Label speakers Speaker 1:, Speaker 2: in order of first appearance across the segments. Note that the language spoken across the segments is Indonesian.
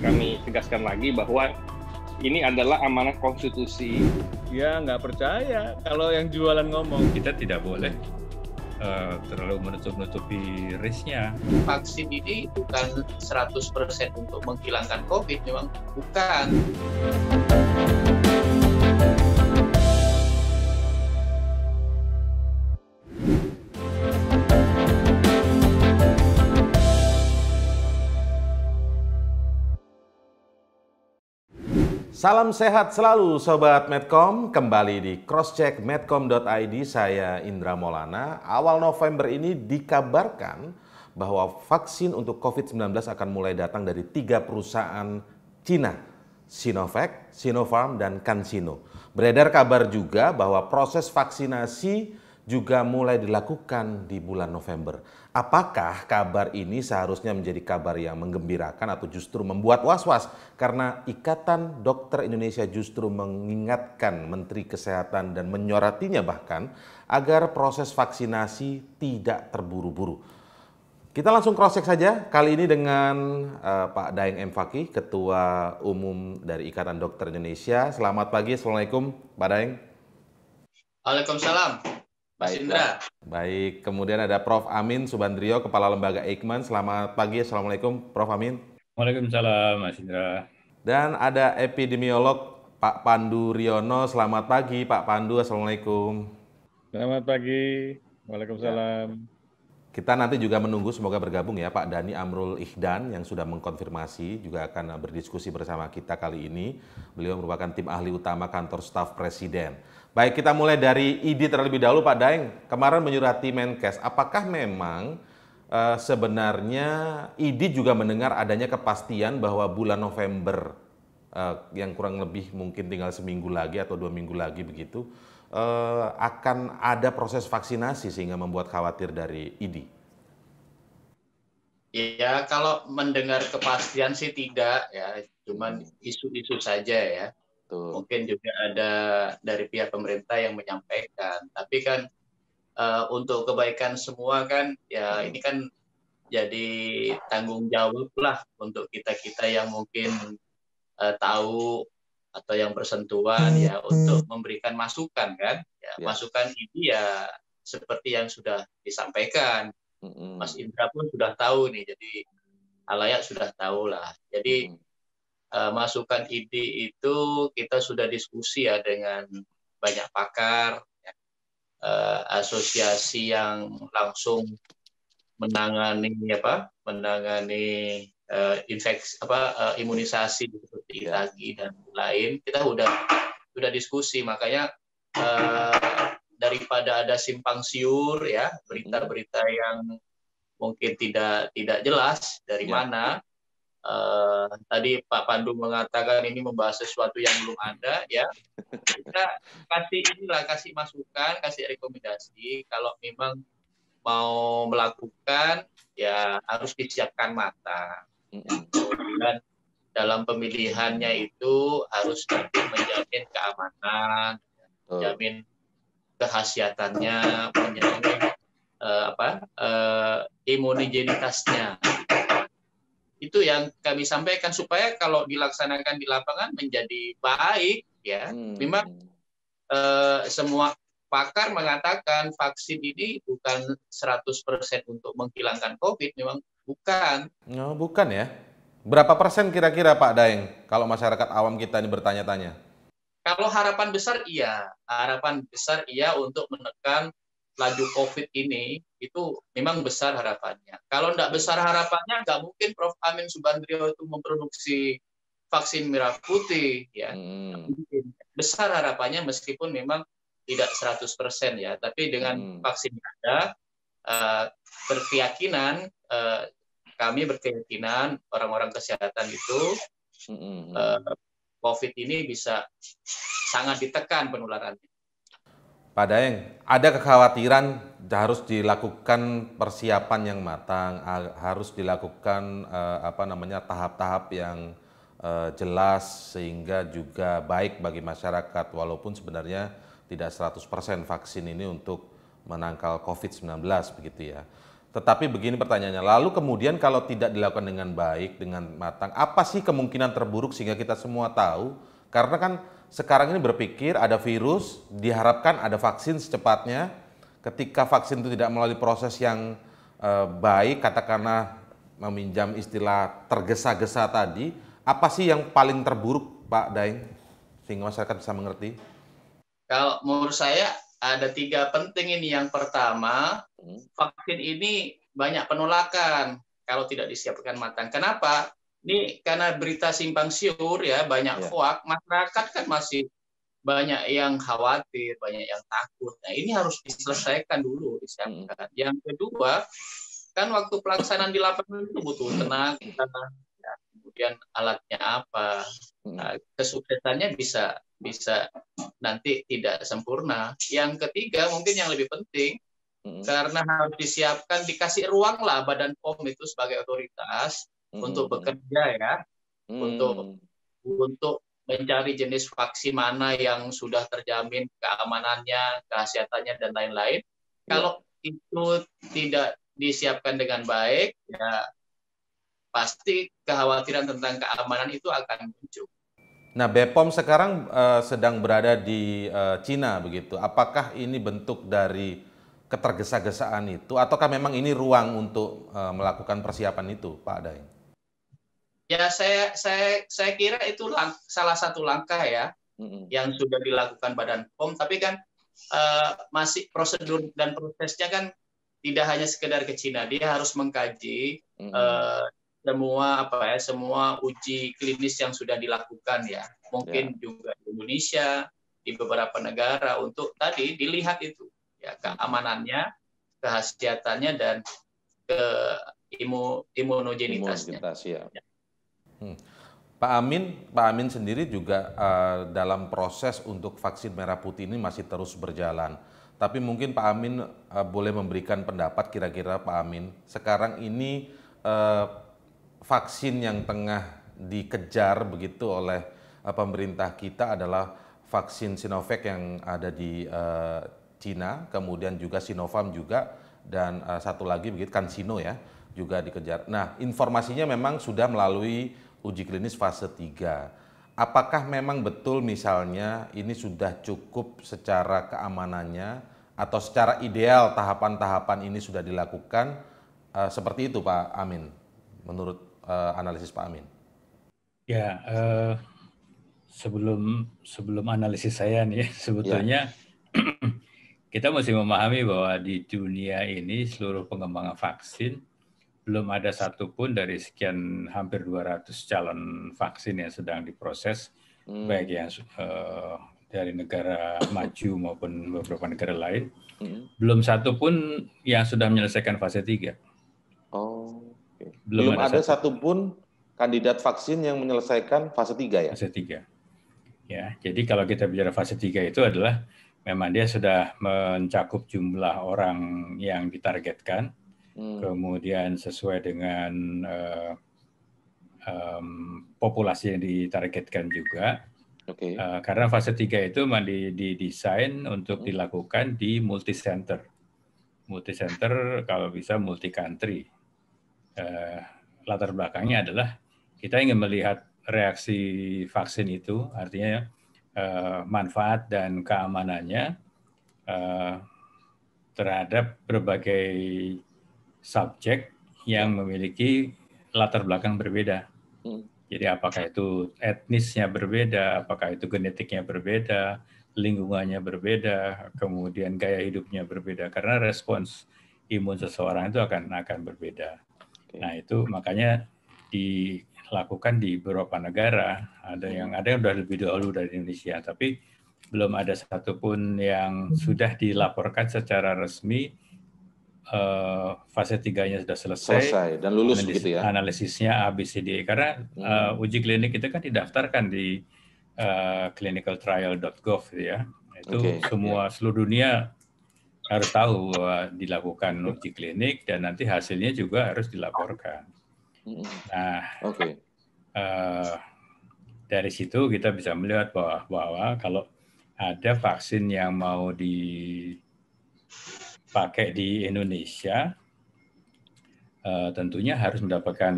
Speaker 1: kami tegaskan lagi bahwa ini adalah amanah konstitusi. Ya
Speaker 2: nggak percaya kalau yang jualan ngomong. Kita tidak boleh uh, terlalu
Speaker 3: menutup-nutupi risknya. Vaksin ini bukan 100% untuk menghilangkan COVID, memang bukan.
Speaker 4: Salam sehat selalu Sobat Medcom, kembali di crosscheck medcom.id saya Indra Molana. Awal November ini dikabarkan bahwa vaksin untuk COVID-19 akan mulai datang dari tiga perusahaan Cina, Sinovac, Sinopharm, dan CanSino. Beredar kabar juga bahwa proses vaksinasi juga mulai dilakukan di bulan November. Apakah kabar ini seharusnya menjadi kabar yang menggembirakan atau justru membuat was-was? Karena Ikatan Dokter Indonesia justru mengingatkan Menteri Kesehatan dan menyoratinya bahkan agar proses vaksinasi tidak terburu-buru. Kita langsung cross-check saja kali ini dengan uh, Pak Daeng M. Fakih, Ketua Umum dari Ikatan Dokter Indonesia. Selamat pagi, Assalamualaikum Pak Daeng.
Speaker 3: Waalaikumsalam. Baik, Indra.
Speaker 4: Baik, kemudian ada Prof. Amin Subandrio, Kepala Lembaga Eijkman. Selamat pagi, Assalamualaikum Prof. Amin. Waalaikumsalam, Mas Indra. Dan ada epidemiolog Pak Pandu Riono. Selamat pagi, Pak Pandu. Assalamualaikum. Selamat pagi. Waalaikumsalam. Kita nanti juga menunggu semoga bergabung ya Pak Dani Amrul Ihdan yang sudah mengkonfirmasi juga akan berdiskusi bersama kita kali ini. Beliau merupakan tim ahli utama kantor staf presiden. Baik, kita mulai dari ID terlebih dahulu Pak Daeng. Kemarin menyurati Menkes, apakah memang e, sebenarnya ID juga mendengar adanya kepastian bahwa bulan November e, yang kurang lebih mungkin tinggal seminggu lagi atau dua minggu lagi begitu e, akan ada proses vaksinasi sehingga membuat khawatir dari ID?
Speaker 3: Ya, kalau mendengar kepastian sih tidak ya, cuman isu-isu saja ya Betul. Mungkin juga ada dari pihak pemerintah yang menyampaikan. Tapi kan uh, untuk kebaikan semua kan ya hmm. ini kan jadi tanggung jawab lah untuk kita-kita yang mungkin uh, tahu atau yang bersentuhan ya hmm. untuk memberikan masukan kan. Ya, ya. Masukan ini ya seperti yang sudah disampaikan. Hmm. Mas Indra pun sudah tahu nih, jadi alayak sudah tahu lah. Jadi hmm uh, masukan ide itu kita sudah diskusi ya dengan banyak pakar, ya. uh, asosiasi yang langsung menangani apa, menangani uh, infeksi apa uh, imunisasi seperti iya. lagi dan lain. Kita sudah sudah diskusi, makanya uh, daripada ada simpang siur ya berita-berita yang mungkin tidak tidak jelas dari ya. mana uh, tadi Pak Pandu mengatakan ini membahas sesuatu yang belum ada ya kita kasih inilah kasih masukan kasih rekomendasi kalau memang mau melakukan ya harus disiapkan mata dan dalam pemilihannya itu harus menjamin keamanan menjamin kehasiatannya menjamin uh, apa uh, eh, imunogenitasnya itu yang kami sampaikan supaya kalau dilaksanakan di lapangan menjadi baik ya. Hmm. Memang eh, semua pakar mengatakan vaksin ini bukan 100% untuk menghilangkan COVID, memang bukan.
Speaker 4: No, oh, bukan ya. Berapa persen kira-kira Pak Daeng kalau masyarakat awam kita ini bertanya-tanya?
Speaker 3: Kalau harapan besar iya, harapan besar iya untuk menekan laju COVID ini itu memang besar harapannya. Kalau tidak besar harapannya, nggak mungkin Prof. Amin Subandrio itu memproduksi vaksin merah putih, ya. Hmm. Besar harapannya meskipun memang tidak 100% ya, tapi dengan hmm. vaksin yang ada, uh, berkeyakinan, uh, kami berkeyakinan orang-orang kesehatan itu hmm. hmm, hmm. Eh, COVID ini bisa sangat ditekan penularannya.
Speaker 4: Pak Daeng, ada kekhawatiran harus dilakukan persiapan yang matang, harus dilakukan eh, apa namanya tahap-tahap yang eh, jelas sehingga juga baik bagi masyarakat walaupun sebenarnya tidak 100% vaksin ini untuk menangkal COVID-19 begitu ya. Tetapi begini pertanyaannya, lalu kemudian kalau tidak dilakukan dengan baik, dengan matang, apa sih kemungkinan terburuk sehingga kita semua tahu? Karena kan sekarang ini berpikir ada virus, diharapkan ada vaksin secepatnya. Ketika vaksin itu tidak melalui proses yang eh, baik, katakanlah meminjam istilah tergesa-gesa tadi, apa sih yang paling terburuk, Pak Daeng, sehingga masyarakat bisa mengerti?
Speaker 3: Kalau menurut saya ada tiga penting ini. Yang pertama, hmm. vaksin ini banyak penolakan kalau tidak disiapkan matang. Kenapa? ini karena berita simpang siur ya banyak ya. hoak, masyarakat kan masih banyak yang khawatir, banyak yang takut. Nah ini harus diselesaikan dulu. Disiapkan. Yang kedua kan waktu pelaksanaan di lapangan itu butuh tenaga, ya. kemudian alatnya apa, nah, kesuksesannya bisa bisa nanti tidak sempurna. Yang ketiga mungkin yang lebih penting karena harus disiapkan dikasih ruang lah Badan POM itu sebagai otoritas hmm. untuk bekerja ya, hmm. untuk mm. untuk mencari jenis vaksin mana yang sudah terjamin keamanannya, kehasiatannya dan lain-lain. ya. Kalau itu tidak disiapkan dengan baik, ya pasti kekhawatiran tentang keamanan itu akan muncul.
Speaker 4: Nah, BePom sekarang uh, sedang berada di uh, Cina begitu. Apakah ini bentuk dari ketergesa-gesaan itu ataukah memang ini ruang untuk uh, melakukan persiapan itu, Pak Daeng?
Speaker 3: Ya saya saya saya kira itu lang, salah satu langkah ya hmm yang sudah dilakukan Badan POM. Tapi kan uh, masih prosedur dan prosesnya kan tidak hanya sekedar ke Cina. Dia harus mengkaji hmm uh, semua apa ya semua uji klinis yang sudah dilakukan ya. Mungkin ya. juga di Indonesia di beberapa negara untuk tadi dilihat itu ya keamanannya, kehasiatannya dan ke imu, imunogenitasnya. Imunitas, ya. ya.
Speaker 4: Hmm. Pak Amin, Pak Amin sendiri juga uh, dalam proses untuk vaksin merah putih ini masih terus berjalan. Tapi mungkin Pak Amin uh, boleh memberikan pendapat kira-kira Pak Amin sekarang ini uh, vaksin yang tengah dikejar begitu oleh uh, pemerintah kita adalah vaksin Sinovac yang ada di uh, Cina, kemudian juga Sinovac juga dan uh, satu lagi begitu Kansino ya juga dikejar. Nah, informasinya memang sudah melalui uji klinis fase 3. Apakah memang betul misalnya ini sudah cukup secara keamanannya atau secara ideal tahapan-tahapan ini sudah dilakukan uh, seperti itu Pak Amin menurut uh, analisis Pak Amin?
Speaker 2: Ya, uh, sebelum sebelum analisis saya nih ya, sebetulnya ya. kita mesti memahami bahwa di dunia ini seluruh pengembangan vaksin belum ada satupun dari sekian hampir 200 calon vaksin yang sedang diproses, hmm. baik yang uh, dari negara maju maupun beberapa negara lain, hmm. belum satupun yang sudah menyelesaikan fase 3.
Speaker 4: Oh, okay. belum, belum ada, ada satupun kandidat vaksin yang menyelesaikan fase 3 ya? Fase 3.
Speaker 2: Ya, jadi kalau kita bicara fase 3 itu adalah memang dia sudah mencakup jumlah orang yang ditargetkan, Hmm. kemudian sesuai dengan uh, um, populasi yang ditargetkan juga. Okay. Uh, eh, karena fase 3 itu mandi didesain untuk hmm. dilakukan di multi center. Multi center kalau bisa multi country. Uh, eh, latar belakangnya adalah kita ingin melihat reaksi vaksin itu, artinya uh, manfaat dan keamanannya uh, terhadap berbagai subjek yang memiliki latar belakang berbeda. Hmm. Jadi apakah itu etnisnya berbeda, apakah itu genetiknya berbeda, lingkungannya berbeda, kemudian gaya hidupnya berbeda karena respons imun seseorang itu akan akan berbeda. Nah, itu makanya dilakukan di beberapa negara, ada hmm. yang ada yang sudah lebih dahulu dari Indonesia, tapi belum ada satupun yang hmm. sudah dilaporkan secara resmi uh, fase tiganya sudah selesai, selesai dan lulus analisis, begitu ya. Analisisnya ABCD karena hmm. uh, uji klinik itu kan didaftarkan di uh, eh, clinicaltrial.gov gitu ya. Itu okay. semua yeah. seluruh dunia harus tahu bahwa dilakukan uji klinik dan nanti hasilnya juga harus dilaporkan. Hmm. Nah, okay. uh, dari situ kita bisa melihat bahwa, bahwa kalau ada vaksin yang mau di pakai di Indonesia eh, tentunya harus mendapatkan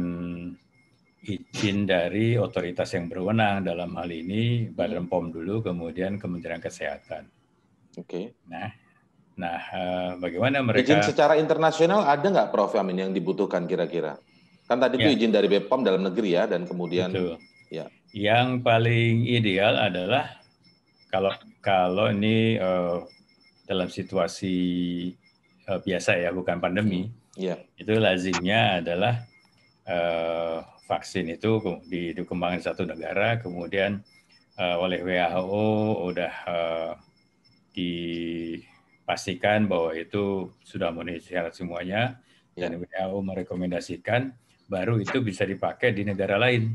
Speaker 2: izin dari otoritas yang berwenang dalam hal ini Badan POM dulu kemudian Kementerian Kesehatan. Oke. Okay. Nah, nah eh, bagaimana mereka izin
Speaker 4: secara internasional ada nggak Prof Amin yang dibutuhkan kira-kira? Kan tadi ya. itu izin dari BPOM dalam negeri ya dan kemudian Betul.
Speaker 2: ya. Yang paling ideal adalah kalau kalau ini uh, dalam situasi uh, biasa ya, bukan pandemi, yeah. itu lazimnya adalah uh, vaksin itu dikembangkan di satu negara, kemudian uh, oleh WHO udah uh, dipastikan bahwa itu sudah memenuhi syarat semuanya, yeah. dan WHO merekomendasikan baru itu bisa dipakai di negara lain.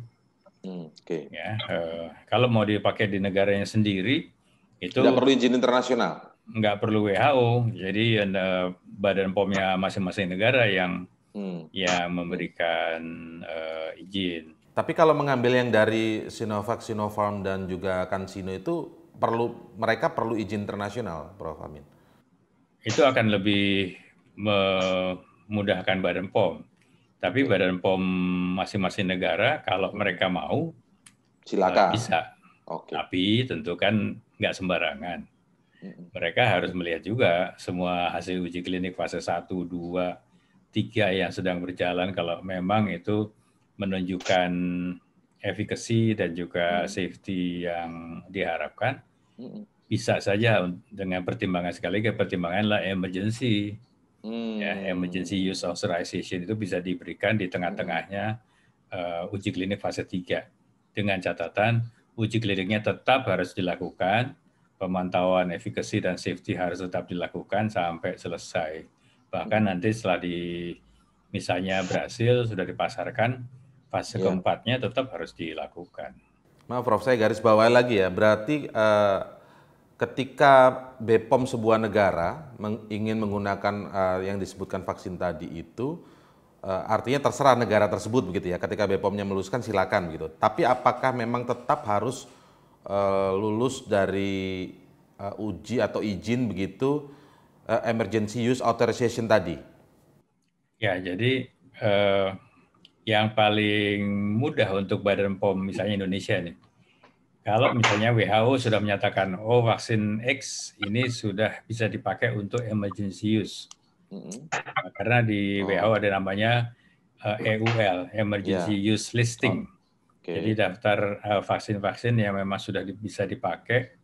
Speaker 2: mm, Oke. Okay. Ya, uh, kalau mau dipakai di negaranya sendiri itu tidak perlu izin internasional nggak perlu WHO. Jadi ada badan pomnya masing-masing negara yang
Speaker 5: hmm.
Speaker 4: yang memberikan uh, izin. Tapi kalau mengambil yang dari Sinovac, Sinopharm dan juga CanSino itu perlu mereka perlu izin internasional, Prof Amin.
Speaker 2: Itu akan lebih memudahkan Badan POM. Tapi Badan POM masing-masing negara kalau mereka mau silakan eh, bisa. Oke. Tapi tentu kan nggak sembarangan mereka harus melihat juga semua hasil uji klinik fase 1, 2, 3 yang sedang berjalan kalau memang itu menunjukkan efikasi dan juga safety yang diharapkan bisa saja dengan pertimbangan sekali pertimbangan pertimbanganlah emergency ya, hmm. ya emergency use authorization itu bisa diberikan di tengah-tengahnya uh, uji klinik fase 3 dengan catatan uji kliniknya tetap harus dilakukan pemantauan efikasi dan safety harus tetap dilakukan sampai selesai. Bahkan hmm. nanti setelah di misalnya berhasil sudah dipasarkan, fase ya. keempatnya tetap harus dilakukan.
Speaker 4: Maaf Prof, saya garis bawahi lagi ya. Berarti eh, ketika BPOM sebuah negara meng ingin menggunakan eh, yang disebutkan vaksin tadi itu eh, artinya terserah negara tersebut begitu ya. Ketika BPOM-nya meluluskan silakan gitu. Tapi apakah memang tetap harus uh, lulus dari uh, uji atau izin begitu uh, emergency use authorization tadi?
Speaker 2: Ya, jadi uh, yang paling mudah untuk Badan POM misalnya Indonesia nih. Kalau misalnya WHO sudah menyatakan oh vaksin X ini sudah bisa dipakai untuk emergency use. Mm-hmm. Karena di WHO oh. ada namanya uh, EUL, emergency yeah. use listing. Oh. Okay. Jadi daftar eh, vaksin-vaksin uh, yang memang sudah di, bisa dipakai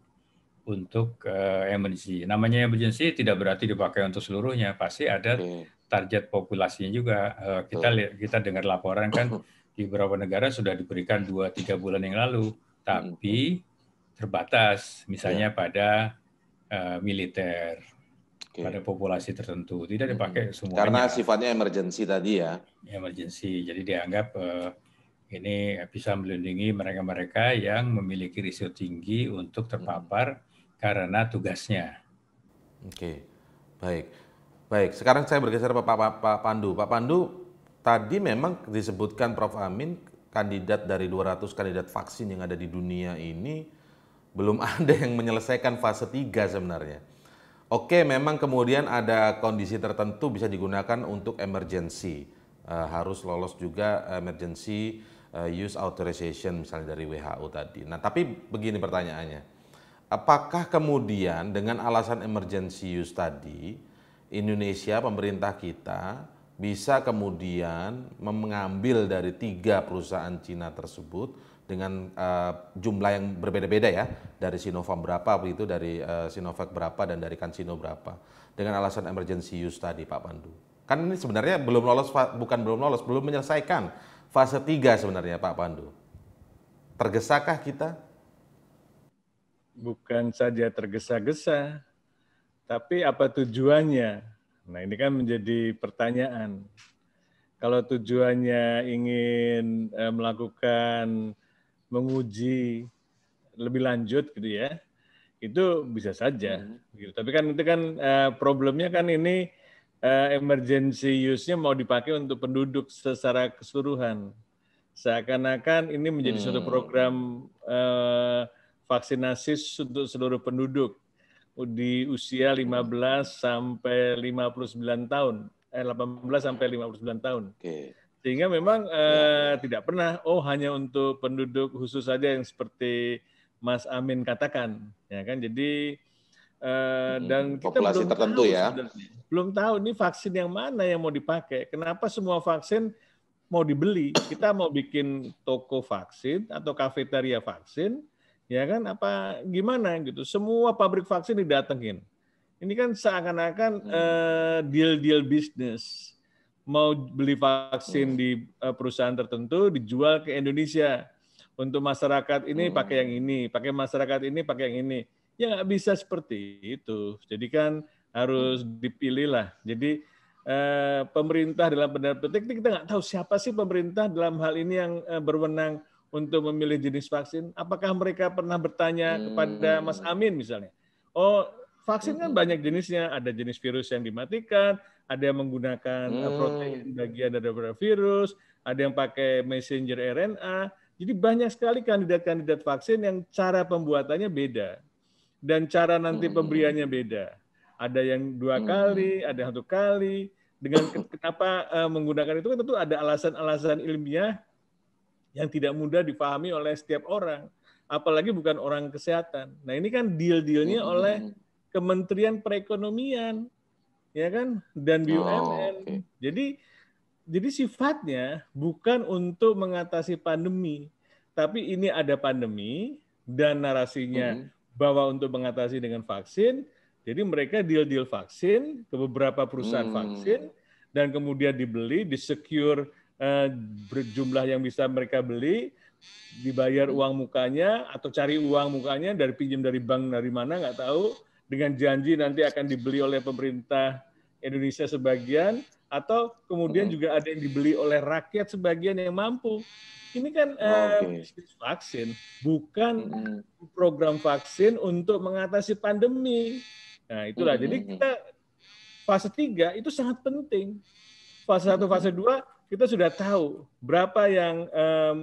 Speaker 2: untuk uh, emergency. Namanya emergency tidak berarti dipakai untuk seluruhnya, pasti ada okay. target populasinya juga. Uh, kita lihat kita dengar laporan kan di beberapa negara sudah diberikan 2 3 bulan yang lalu, hmm. tapi terbatas misalnya yeah. pada uh, militer okay. pada populasi tertentu. Tidak dipakai hmm. semua. Karena sifatnya emergency tadi ya. Emergency, jadi dianggap uh, ini bisa melindungi mereka-mereka yang memiliki risiko tinggi untuk terpapar karena tugasnya.
Speaker 4: Oke, baik. Baik, sekarang saya bergeser ke Pak, Pak, Pak Pandu. Pak Pandu, tadi memang disebutkan Prof. Amin, kandidat dari 200 kandidat vaksin yang ada di dunia ini, belum ada yang menyelesaikan fase 3 sebenarnya. Oke, memang kemudian ada kondisi tertentu bisa digunakan untuk emergency. E, eh, harus lolos juga emergency uh, use authorization misalnya dari WHO tadi. Nah, tapi begini pertanyaannya. Apakah kemudian dengan alasan emergency use tadi Indonesia pemerintah kita bisa kemudian mengambil dari tiga perusahaan Cina tersebut dengan uh, jumlah yang berbeda-beda ya dari Sinovac berapa begitu dari uh, Sinovac berapa dan dari Kansino berapa dengan alasan emergency use tadi Pak Pandu kan ini sebenarnya belum lolos bukan belum lolos belum menyelesaikan fase 3 sebenarnya Pak Pandu? Tergesakah kita?
Speaker 5: Bukan saja tergesa-gesa, tapi apa tujuannya? Nah ini kan menjadi pertanyaan. Kalau tujuannya ingin eh, melakukan menguji lebih lanjut gitu ya, itu bisa saja. Hmm. Gitu. Tapi kan itu kan eh, problemnya kan ini uh, emergency use-nya mau dipakai untuk penduduk secara keseluruhan. Seakan-akan ini menjadi hmm. suatu program uh, vaksinasi untuk seluruh penduduk di usia 15 sampai 59 tahun, eh 18 sampai 59 tahun. Okay. Sehingga memang ya. eh, tidak pernah oh hanya untuk penduduk khusus saja yang seperti Mas Amin katakan, ya kan? Jadi Uh, hmm. dan kita populasi belum tertentu tahu, ya. Sebenarnya. Belum tahu ini vaksin yang mana yang mau dipakai. Kenapa semua vaksin mau dibeli? Kita mau bikin toko vaksin atau kafetaria vaksin, ya kan? Apa gimana gitu? Semua pabrik vaksin didatengin. Ini kan seakan-akan hmm. uh, deal-deal bisnis. Mau beli vaksin hmm. di uh, perusahaan tertentu dijual ke Indonesia untuk masyarakat ini hmm. pakai yang ini, pakai masyarakat ini pakai yang ini Ya nggak bisa seperti itu. Jadi kan harus dipilih lah. Jadi eh, pemerintah dalam benar petik kita nggak tahu siapa sih pemerintah dalam hal ini yang eh, berwenang untuk memilih jenis vaksin. Apakah mereka pernah bertanya kepada hmm. Mas Amin misalnya? Oh vaksin kan hmm. banyak jenisnya. Ada jenis virus yang dimatikan, ada yang menggunakan eh, hmm. protein bagian dari virus, ada yang pakai messenger RNA. Jadi banyak sekali kandidat-kandidat vaksin yang cara pembuatannya beda dan cara nanti pemberiannya beda. Ada yang dua kali, ada yang satu kali. Dengan kenapa eh, menggunakan itu kan tentu ada alasan-alasan ilmiah yang tidak mudah dipahami oleh setiap orang, apalagi bukan orang kesehatan. Nah ini kan deal-dealnya oleh Kementerian Perekonomian, ya kan, dan BUMN. Oh, okay. Jadi jadi sifatnya bukan untuk mengatasi pandemi, tapi ini ada pandemi dan narasinya hmm bahwa untuk mengatasi dengan vaksin, jadi mereka deal-deal vaksin ke beberapa perusahaan hmm. vaksin dan kemudian dibeli, disecure uh, eh, berjumlah yang bisa mereka beli, dibayar hmm. uang mukanya atau cari uang mukanya dari pinjam dari bank dari mana nggak tahu dengan janji nanti akan dibeli oleh pemerintah Indonesia sebagian atau kemudian hmm. juga ada yang dibeli oleh rakyat sebagian yang mampu. Ini kan okay. eh, vaksin, bukan hmm. program vaksin untuk mengatasi pandemi. Nah, itulah. Hmm. Jadi kita fase 3 itu sangat penting. Fase 1, fase 2 kita sudah tahu berapa yang um,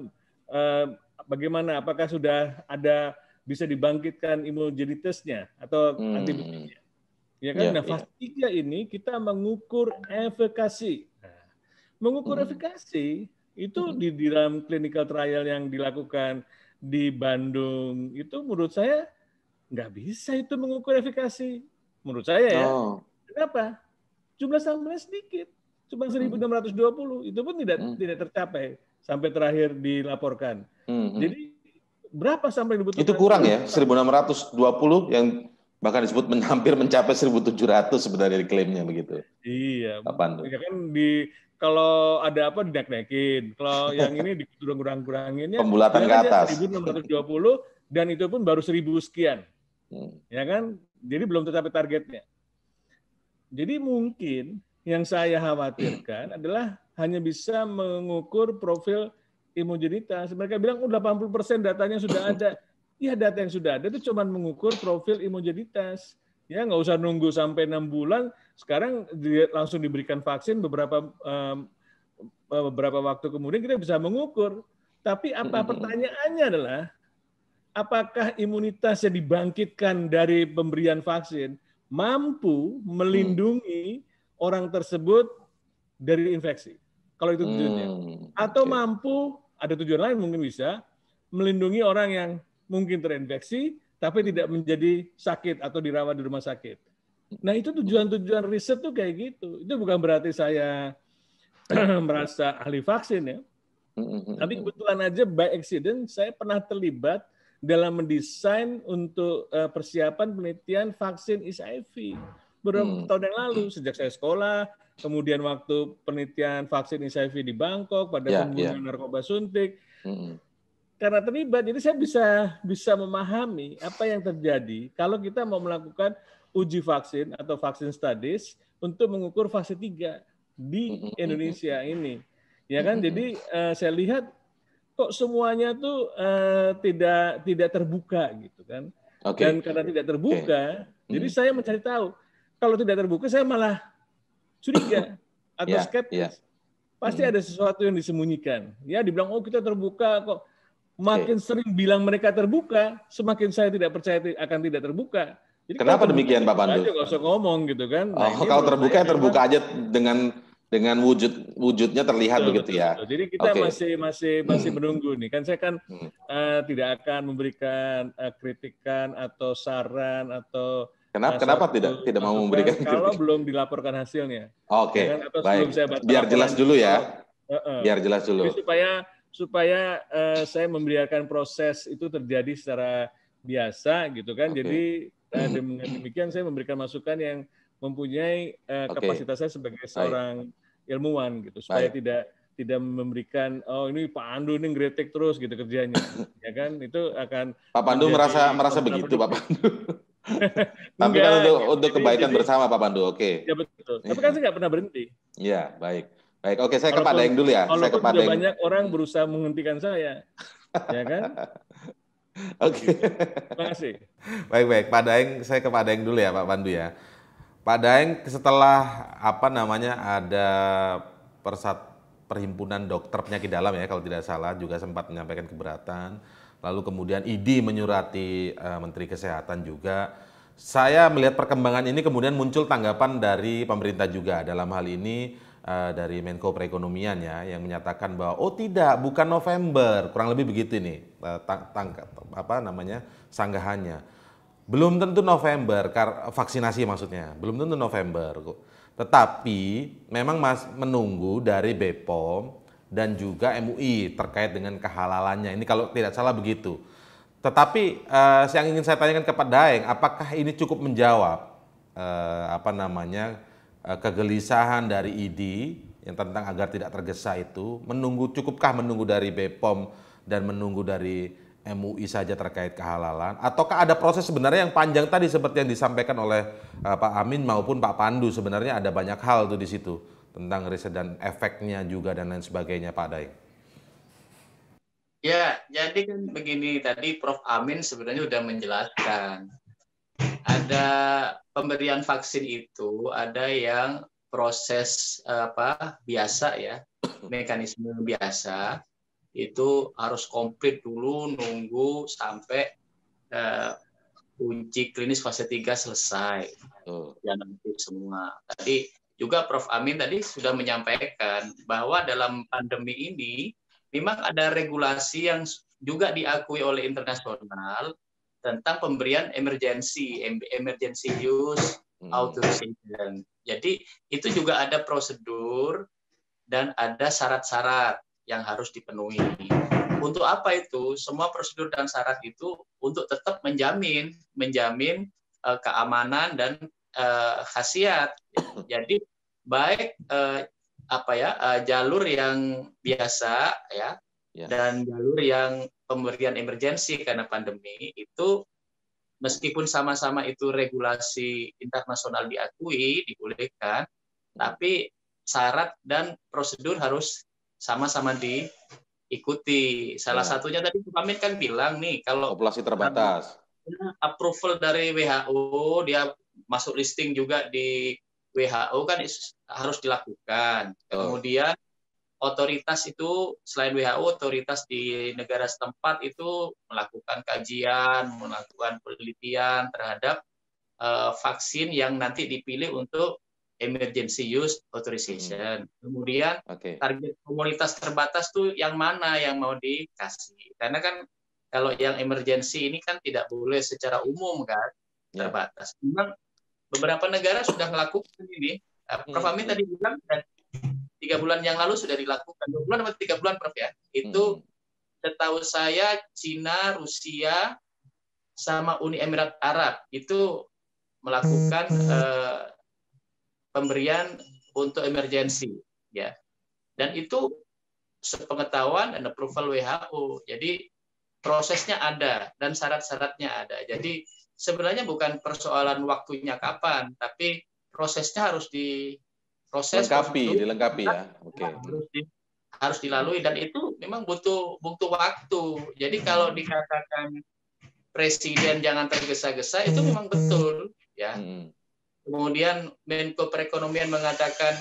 Speaker 5: um, bagaimana apakah sudah ada bisa dibangkitkan imunogenitasnya atau hmm. antibodinya. Ya kan? Ya, nah, iya. fase ya. tiga ini kita mengukur efekasi. Nah, mengukur hmm. efekasi itu hmm. di, di dalam clinical trial yang dilakukan di Bandung itu menurut saya nggak bisa itu mengukur efekasi. Menurut saya ya. Oh. Kenapa? Jumlah sampelnya sedikit. Cuma 1620. Hmm. Itu pun tidak hmm. tidak tercapai sampai terakhir dilaporkan. Hmm. hmm. Jadi berapa sampai dibutuhkan? Itu kurang ya,
Speaker 4: 1620 yang bahkan disebut hampir mencapai 1.700 sebenarnya klaimnya begitu. Iya. Kapan tuh? Ya kan di
Speaker 5: kalau ada apa dinaik-naikin. Kalau yang ini dikurang-kurang-kurangin ya pembulatan ke atas. 1620 dan itu pun baru 1000 sekian. Hmm. Ya kan? Jadi belum tercapai targetnya. Jadi mungkin yang saya khawatirkan adalah hanya bisa mengukur profil imunogenitas. Mereka bilang oh, 80% datanya sudah ada. Iya data yang sudah ada itu cuma mengukur profil imunogenitas. Ya nggak usah nunggu sampai enam bulan. Sekarang langsung diberikan vaksin beberapa eh, beberapa waktu kemudian kita bisa mengukur. Tapi apa pertanyaannya adalah apakah imunitas yang dibangkitkan dari pemberian vaksin mampu melindungi mm. orang tersebut dari infeksi? Kalau itu tujuannya. Mm, Atau mampu ada tujuan lain mungkin bisa melindungi orang yang mungkin terinfeksi, tapi hmm. tidak menjadi sakit atau dirawat di rumah sakit. Nah itu tujuan-tujuan riset tuh kayak gitu. Itu bukan berarti saya merasa ahli vaksin ya. Hmm, hmm, tapi kebetulan aja by accident saya pernah terlibat dalam mendesain untuk eh, persiapan penelitian vaksin HIV beberapa hmm. tahun yang lalu sejak saya sekolah, kemudian waktu penelitian vaksin HIV di Bangkok pada yeah, ya. penggunaan yeah. narkoba suntik. Hmm karena terlibat jadi saya bisa bisa memahami apa yang terjadi kalau kita mau melakukan uji vaksin atau vaksin studies untuk mengukur fase 3 di Indonesia ini. Ya kan? Jadi uh, saya lihat kok semuanya tuh uh, tidak tidak terbuka gitu kan. Okay. Dan karena tidak terbuka, okay. jadi saya mencari tahu. Kalau tidak terbuka saya malah curiga atau yeah, skeptis. Yeah. Pasti ada sesuatu yang disembunyikan. Ya dibilang oh kita terbuka kok makin okay. sering bilang mereka terbuka, semakin saya tidak percaya akan tidak terbuka.
Speaker 4: Jadi Kenapa demikian Pak Pandu? Aja,
Speaker 5: usah ngomong gitu kan. Nah, oh, kalau terbuka saya, ya
Speaker 4: terbuka aja dengan dengan wujud wujudnya terlihat betul, begitu ya. betul, ya. Betul. Jadi kita okay. masih
Speaker 5: masih masih hmm. menunggu nih kan saya kan hmm. uh, tidak akan memberikan uh, kritikan atau saran atau Kenapa nah, kenapa tidak
Speaker 4: tidak mau memberikan kalau
Speaker 5: kritik. belum dilaporkan hasilnya. Oke. Okay. Ya kan? Baik. Biar jelas dulu ya. Uh, uh, Biar jelas dulu. Jadi supaya supaya uh, saya membiarkan proses itu terjadi secara biasa gitu kan. Okay. Jadi uh, dengan demikian saya memberikan masukan yang mempunyai uh, eh, okay. kapasitas saya sebagai seorang Baik. ilmuwan gitu supaya Baik. tidak tidak memberikan oh ini Pak Andu ini ngeritik terus gitu kerjanya ya kan itu akan Pak Pandu merasa merasa begitu Pak Pandu tapi kan untuk untuk kebaikan jadi, bersama
Speaker 4: Pak Pandu oke okay.
Speaker 5: ya betul tapi kan iya. saya nggak pernah berhenti
Speaker 4: ya baik Baik, oke saya ke Pak Daeng dulu ya. Saya ke Pak Daeng. banyak
Speaker 5: orang berusaha menghentikan saya.
Speaker 4: ya kan? Oke. Terima kasih. Baik, baik. Pak Daeng, saya ke Pak dulu ya, Pak Pandu ya. Pak Daeng, setelah apa namanya ada persat perhimpunan dokter penyakit dalam ya kalau tidak salah juga sempat menyampaikan keberatan. Lalu kemudian IDI menyurati uh, Menteri Kesehatan juga. Saya melihat perkembangan ini kemudian muncul tanggapan dari pemerintah juga dalam hal ini Eh, dari Menko Perekonomian ya yang menyatakan bahwa oh tidak bukan November kurang lebih begitu nih eh, tangga tang, apa namanya sanggahannya belum tentu November kar vaksinasi maksudnya belum tentu November tetapi memang mas menunggu dari BPOM dan juga MUI terkait dengan kehalalannya ini kalau tidak salah begitu tetapi uh, yang ingin saya tanyakan kepada Daeng apakah ini cukup menjawab uh, apa namanya Eh, kegelisahan dari ID e yang tentang agar tidak tergesa itu menunggu cukupkah menunggu dari BPOM dan menunggu dari MUI saja terkait kehalalan ataukah ada proses sebenarnya yang panjang tadi seperti yang disampaikan oleh uh, Pak Amin maupun Pak Pandu sebenarnya ada banyak hal tuh di situ tentang riset dan efeknya juga dan lain sebagainya Pak Dai.
Speaker 3: Ya, jadi kan begini tadi Prof Amin sebenarnya sudah menjelaskan ada pemberian vaksin itu ada yang proses eh, apa biasa ya mekanisme biasa itu harus komplit dulu nunggu sampai uh, uji klinis fase 3 selesai dan nanti semua tadi juga Prof Amin tadi sudah menyampaikan bahwa dalam pandemi ini memang ada regulasi yang juga diakui oleh internasional tentang pemberian emergency emergency use hmm. authorization. Jadi itu juga ada prosedur dan ada syarat-syarat yang harus dipenuhi. Untuk apa itu? Semua prosedur dan syarat itu untuk tetap menjamin menjamin uh, keamanan dan uh, khasiat. Jadi baik uh, apa ya uh, jalur yang biasa ya yeah. Dan jalur yang pemberian emergensi karena pandemi itu meskipun sama-sama itu regulasi internasional diakui, dibolehkan, tapi syarat dan prosedur harus sama-sama diikuti. Salah yeah. satunya tadi Pak kan bilang nih kalau populasi terbatas. Approval dari WHO, dia masuk listing juga di WHO kan harus dilakukan. Kemudian otoritas itu selain WHO otoritas di negara setempat itu melakukan kajian, melakukan penelitian terhadap uh, vaksin yang nanti dipilih untuk emergency use authorization. Hmm. Kemudian okay. target komunitas terbatas tuh yang mana yang mau dikasih. Karena kan kalau yang emergency ini kan tidak boleh secara umum kan ya. terbatas. Memang beberapa negara sudah melakukan ini. Nah, Prof Amin hmm. tadi bilang dan tiga bulan yang lalu sudah dilakukan dua bulan atau tiga bulan prof ya itu hmm. setahu saya Cina Rusia sama Uni Emirat Arab itu melakukan hmm. eh, pemberian untuk emergensi ya dan itu sepengetahuan dan approval WHO jadi prosesnya ada dan syarat-syaratnya ada jadi sebenarnya bukan persoalan waktunya kapan tapi prosesnya harus di proses dilengkapi, dilengkapi ya. Oke. Okay. Harus, dilalui dan itu memang butuh butuh waktu. Jadi kalau dikatakan presiden jangan tergesa-gesa itu hmm. memang betul ya. Hmm. Kemudian Menko Perekonomian mengatakan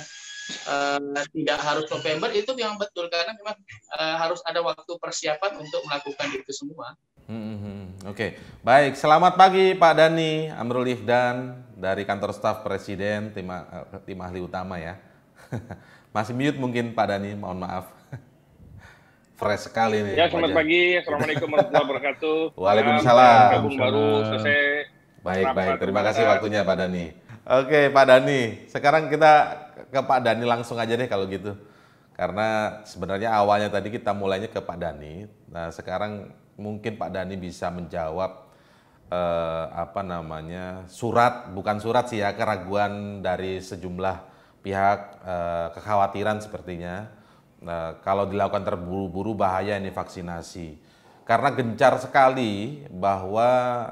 Speaker 3: uh, tidak harus November itu memang betul karena memang uh, harus ada waktu persiapan untuk melakukan itu semua.
Speaker 4: Hmm, hmm Oke, okay. baik. Selamat pagi Pak Dani, Amrul dan dari kantor staf presiden tim, eh, tim ahli utama ya. Masih mute mungkin Pak Dani, mohon maaf. Fresh sekali nih. Ya, selamat wajah. pagi. Assalamualaikum warahmatullahi
Speaker 5: wabarakatuh. Waalaikumsalam. Gabung baru selesai.
Speaker 4: Baik, baik. Terima kasih waktunya Pak Dani. Oke, Pak Dani. Sekarang kita ke Pak Dani langsung aja deh kalau gitu. Karena sebenarnya awalnya tadi kita mulainya ke Pak Dani. Nah, sekarang mungkin Pak Dani bisa menjawab eh, apa namanya surat bukan surat sih ya keraguan dari sejumlah pihak eh, kekhawatiran sepertinya eh, kalau dilakukan terburu-buru bahaya ini vaksinasi karena gencar sekali bahwa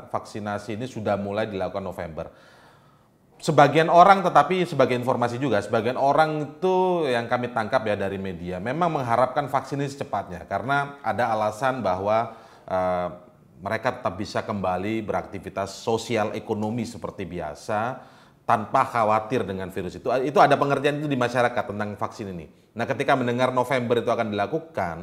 Speaker 4: vaksinasi ini sudah mulai dilakukan November. Sebagian orang tetapi sebagai informasi juga sebagian orang itu yang kami tangkap ya dari media memang mengharapkan vaksin ini secepatnya karena ada alasan bahwa eh, mereka tetap bisa kembali beraktivitas sosial ekonomi seperti biasa tanpa khawatir dengan virus itu. Eh, itu ada pengertian itu di masyarakat tentang vaksin ini. Nah, ketika mendengar November itu akan dilakukan,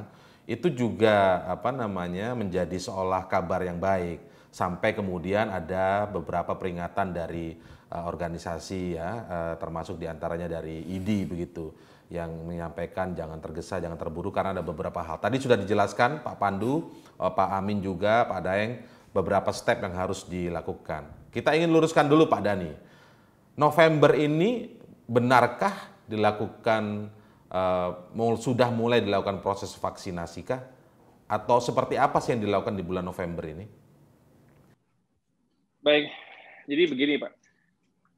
Speaker 4: itu juga apa namanya menjadi seolah kabar yang baik. Sampai kemudian ada beberapa peringatan dari uh, organisasi ya, uh, termasuk diantaranya dari ID begitu yang menyampaikan jangan tergesa, jangan terburu karena ada beberapa hal. Tadi sudah dijelaskan Pak Pandu, eh, Pak Amin juga, Pak Daeng beberapa step yang harus dilakukan. Kita ingin luruskan dulu Pak Dani. November ini benarkah dilakukan uh, sudah mulai dilakukan proses vaksinasi kah? Atau seperti apa sih yang dilakukan di bulan November ini?
Speaker 1: Baik, jadi begini Pak.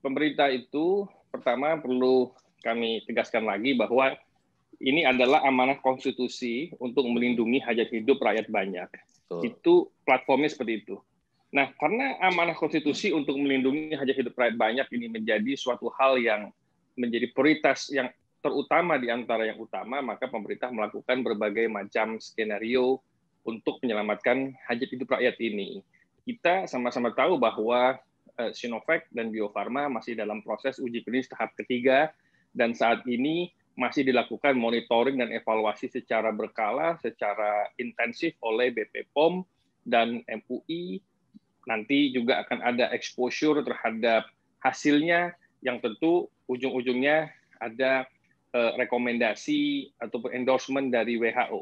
Speaker 1: Pemerintah itu pertama perlu kami tegaskan lagi bahwa ini adalah amanah konstitusi untuk melindungi hajat hidup rakyat banyak. Betul. Itu platformnya seperti itu. Nah, karena amanah konstitusi untuk melindungi hajat hidup rakyat banyak ini menjadi suatu hal yang menjadi prioritas yang terutama di antara yang utama, maka pemerintah melakukan berbagai macam skenario untuk menyelamatkan hajat hidup rakyat ini. Kita sama-sama tahu bahwa eh, Sinovac dan Bio Farma masih dalam proses uji klinis tahap ketiga dan saat ini masih dilakukan monitoring dan evaluasi secara berkala, secara intensif oleh BP POM dan MUI. Nanti juga akan ada exposure terhadap hasilnya yang tentu ujung-ujungnya ada eh, rekomendasi atau endorsement dari WHO.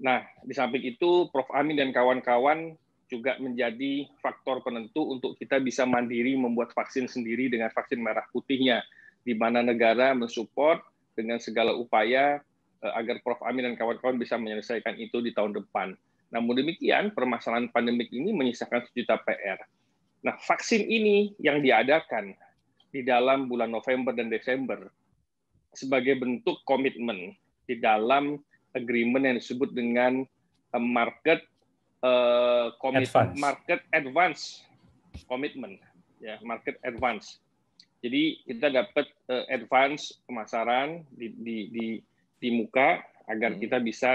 Speaker 1: Nah, di samping itu Prof. Amin dan kawan-kawan juga menjadi faktor penentu untuk kita bisa mandiri membuat vaksin sendiri dengan vaksin merah putihnya di mana negara mensupport dengan segala upaya eh, agar Prof. Amin dan kawan-kawan bisa menyelesaikan itu di tahun depan. Namun demikian, permasalahan pandemik ini menyisakan sejuta PR. Nah, vaksin ini yang diadakan di dalam bulan November dan Desember sebagai bentuk komitmen di dalam agreement yang disebut dengan eh, market uh, advance. market advance commitment ya market advance jadi kita dapat uh, eh, advance pemasaran di, di, di, di muka agar hmm. kita bisa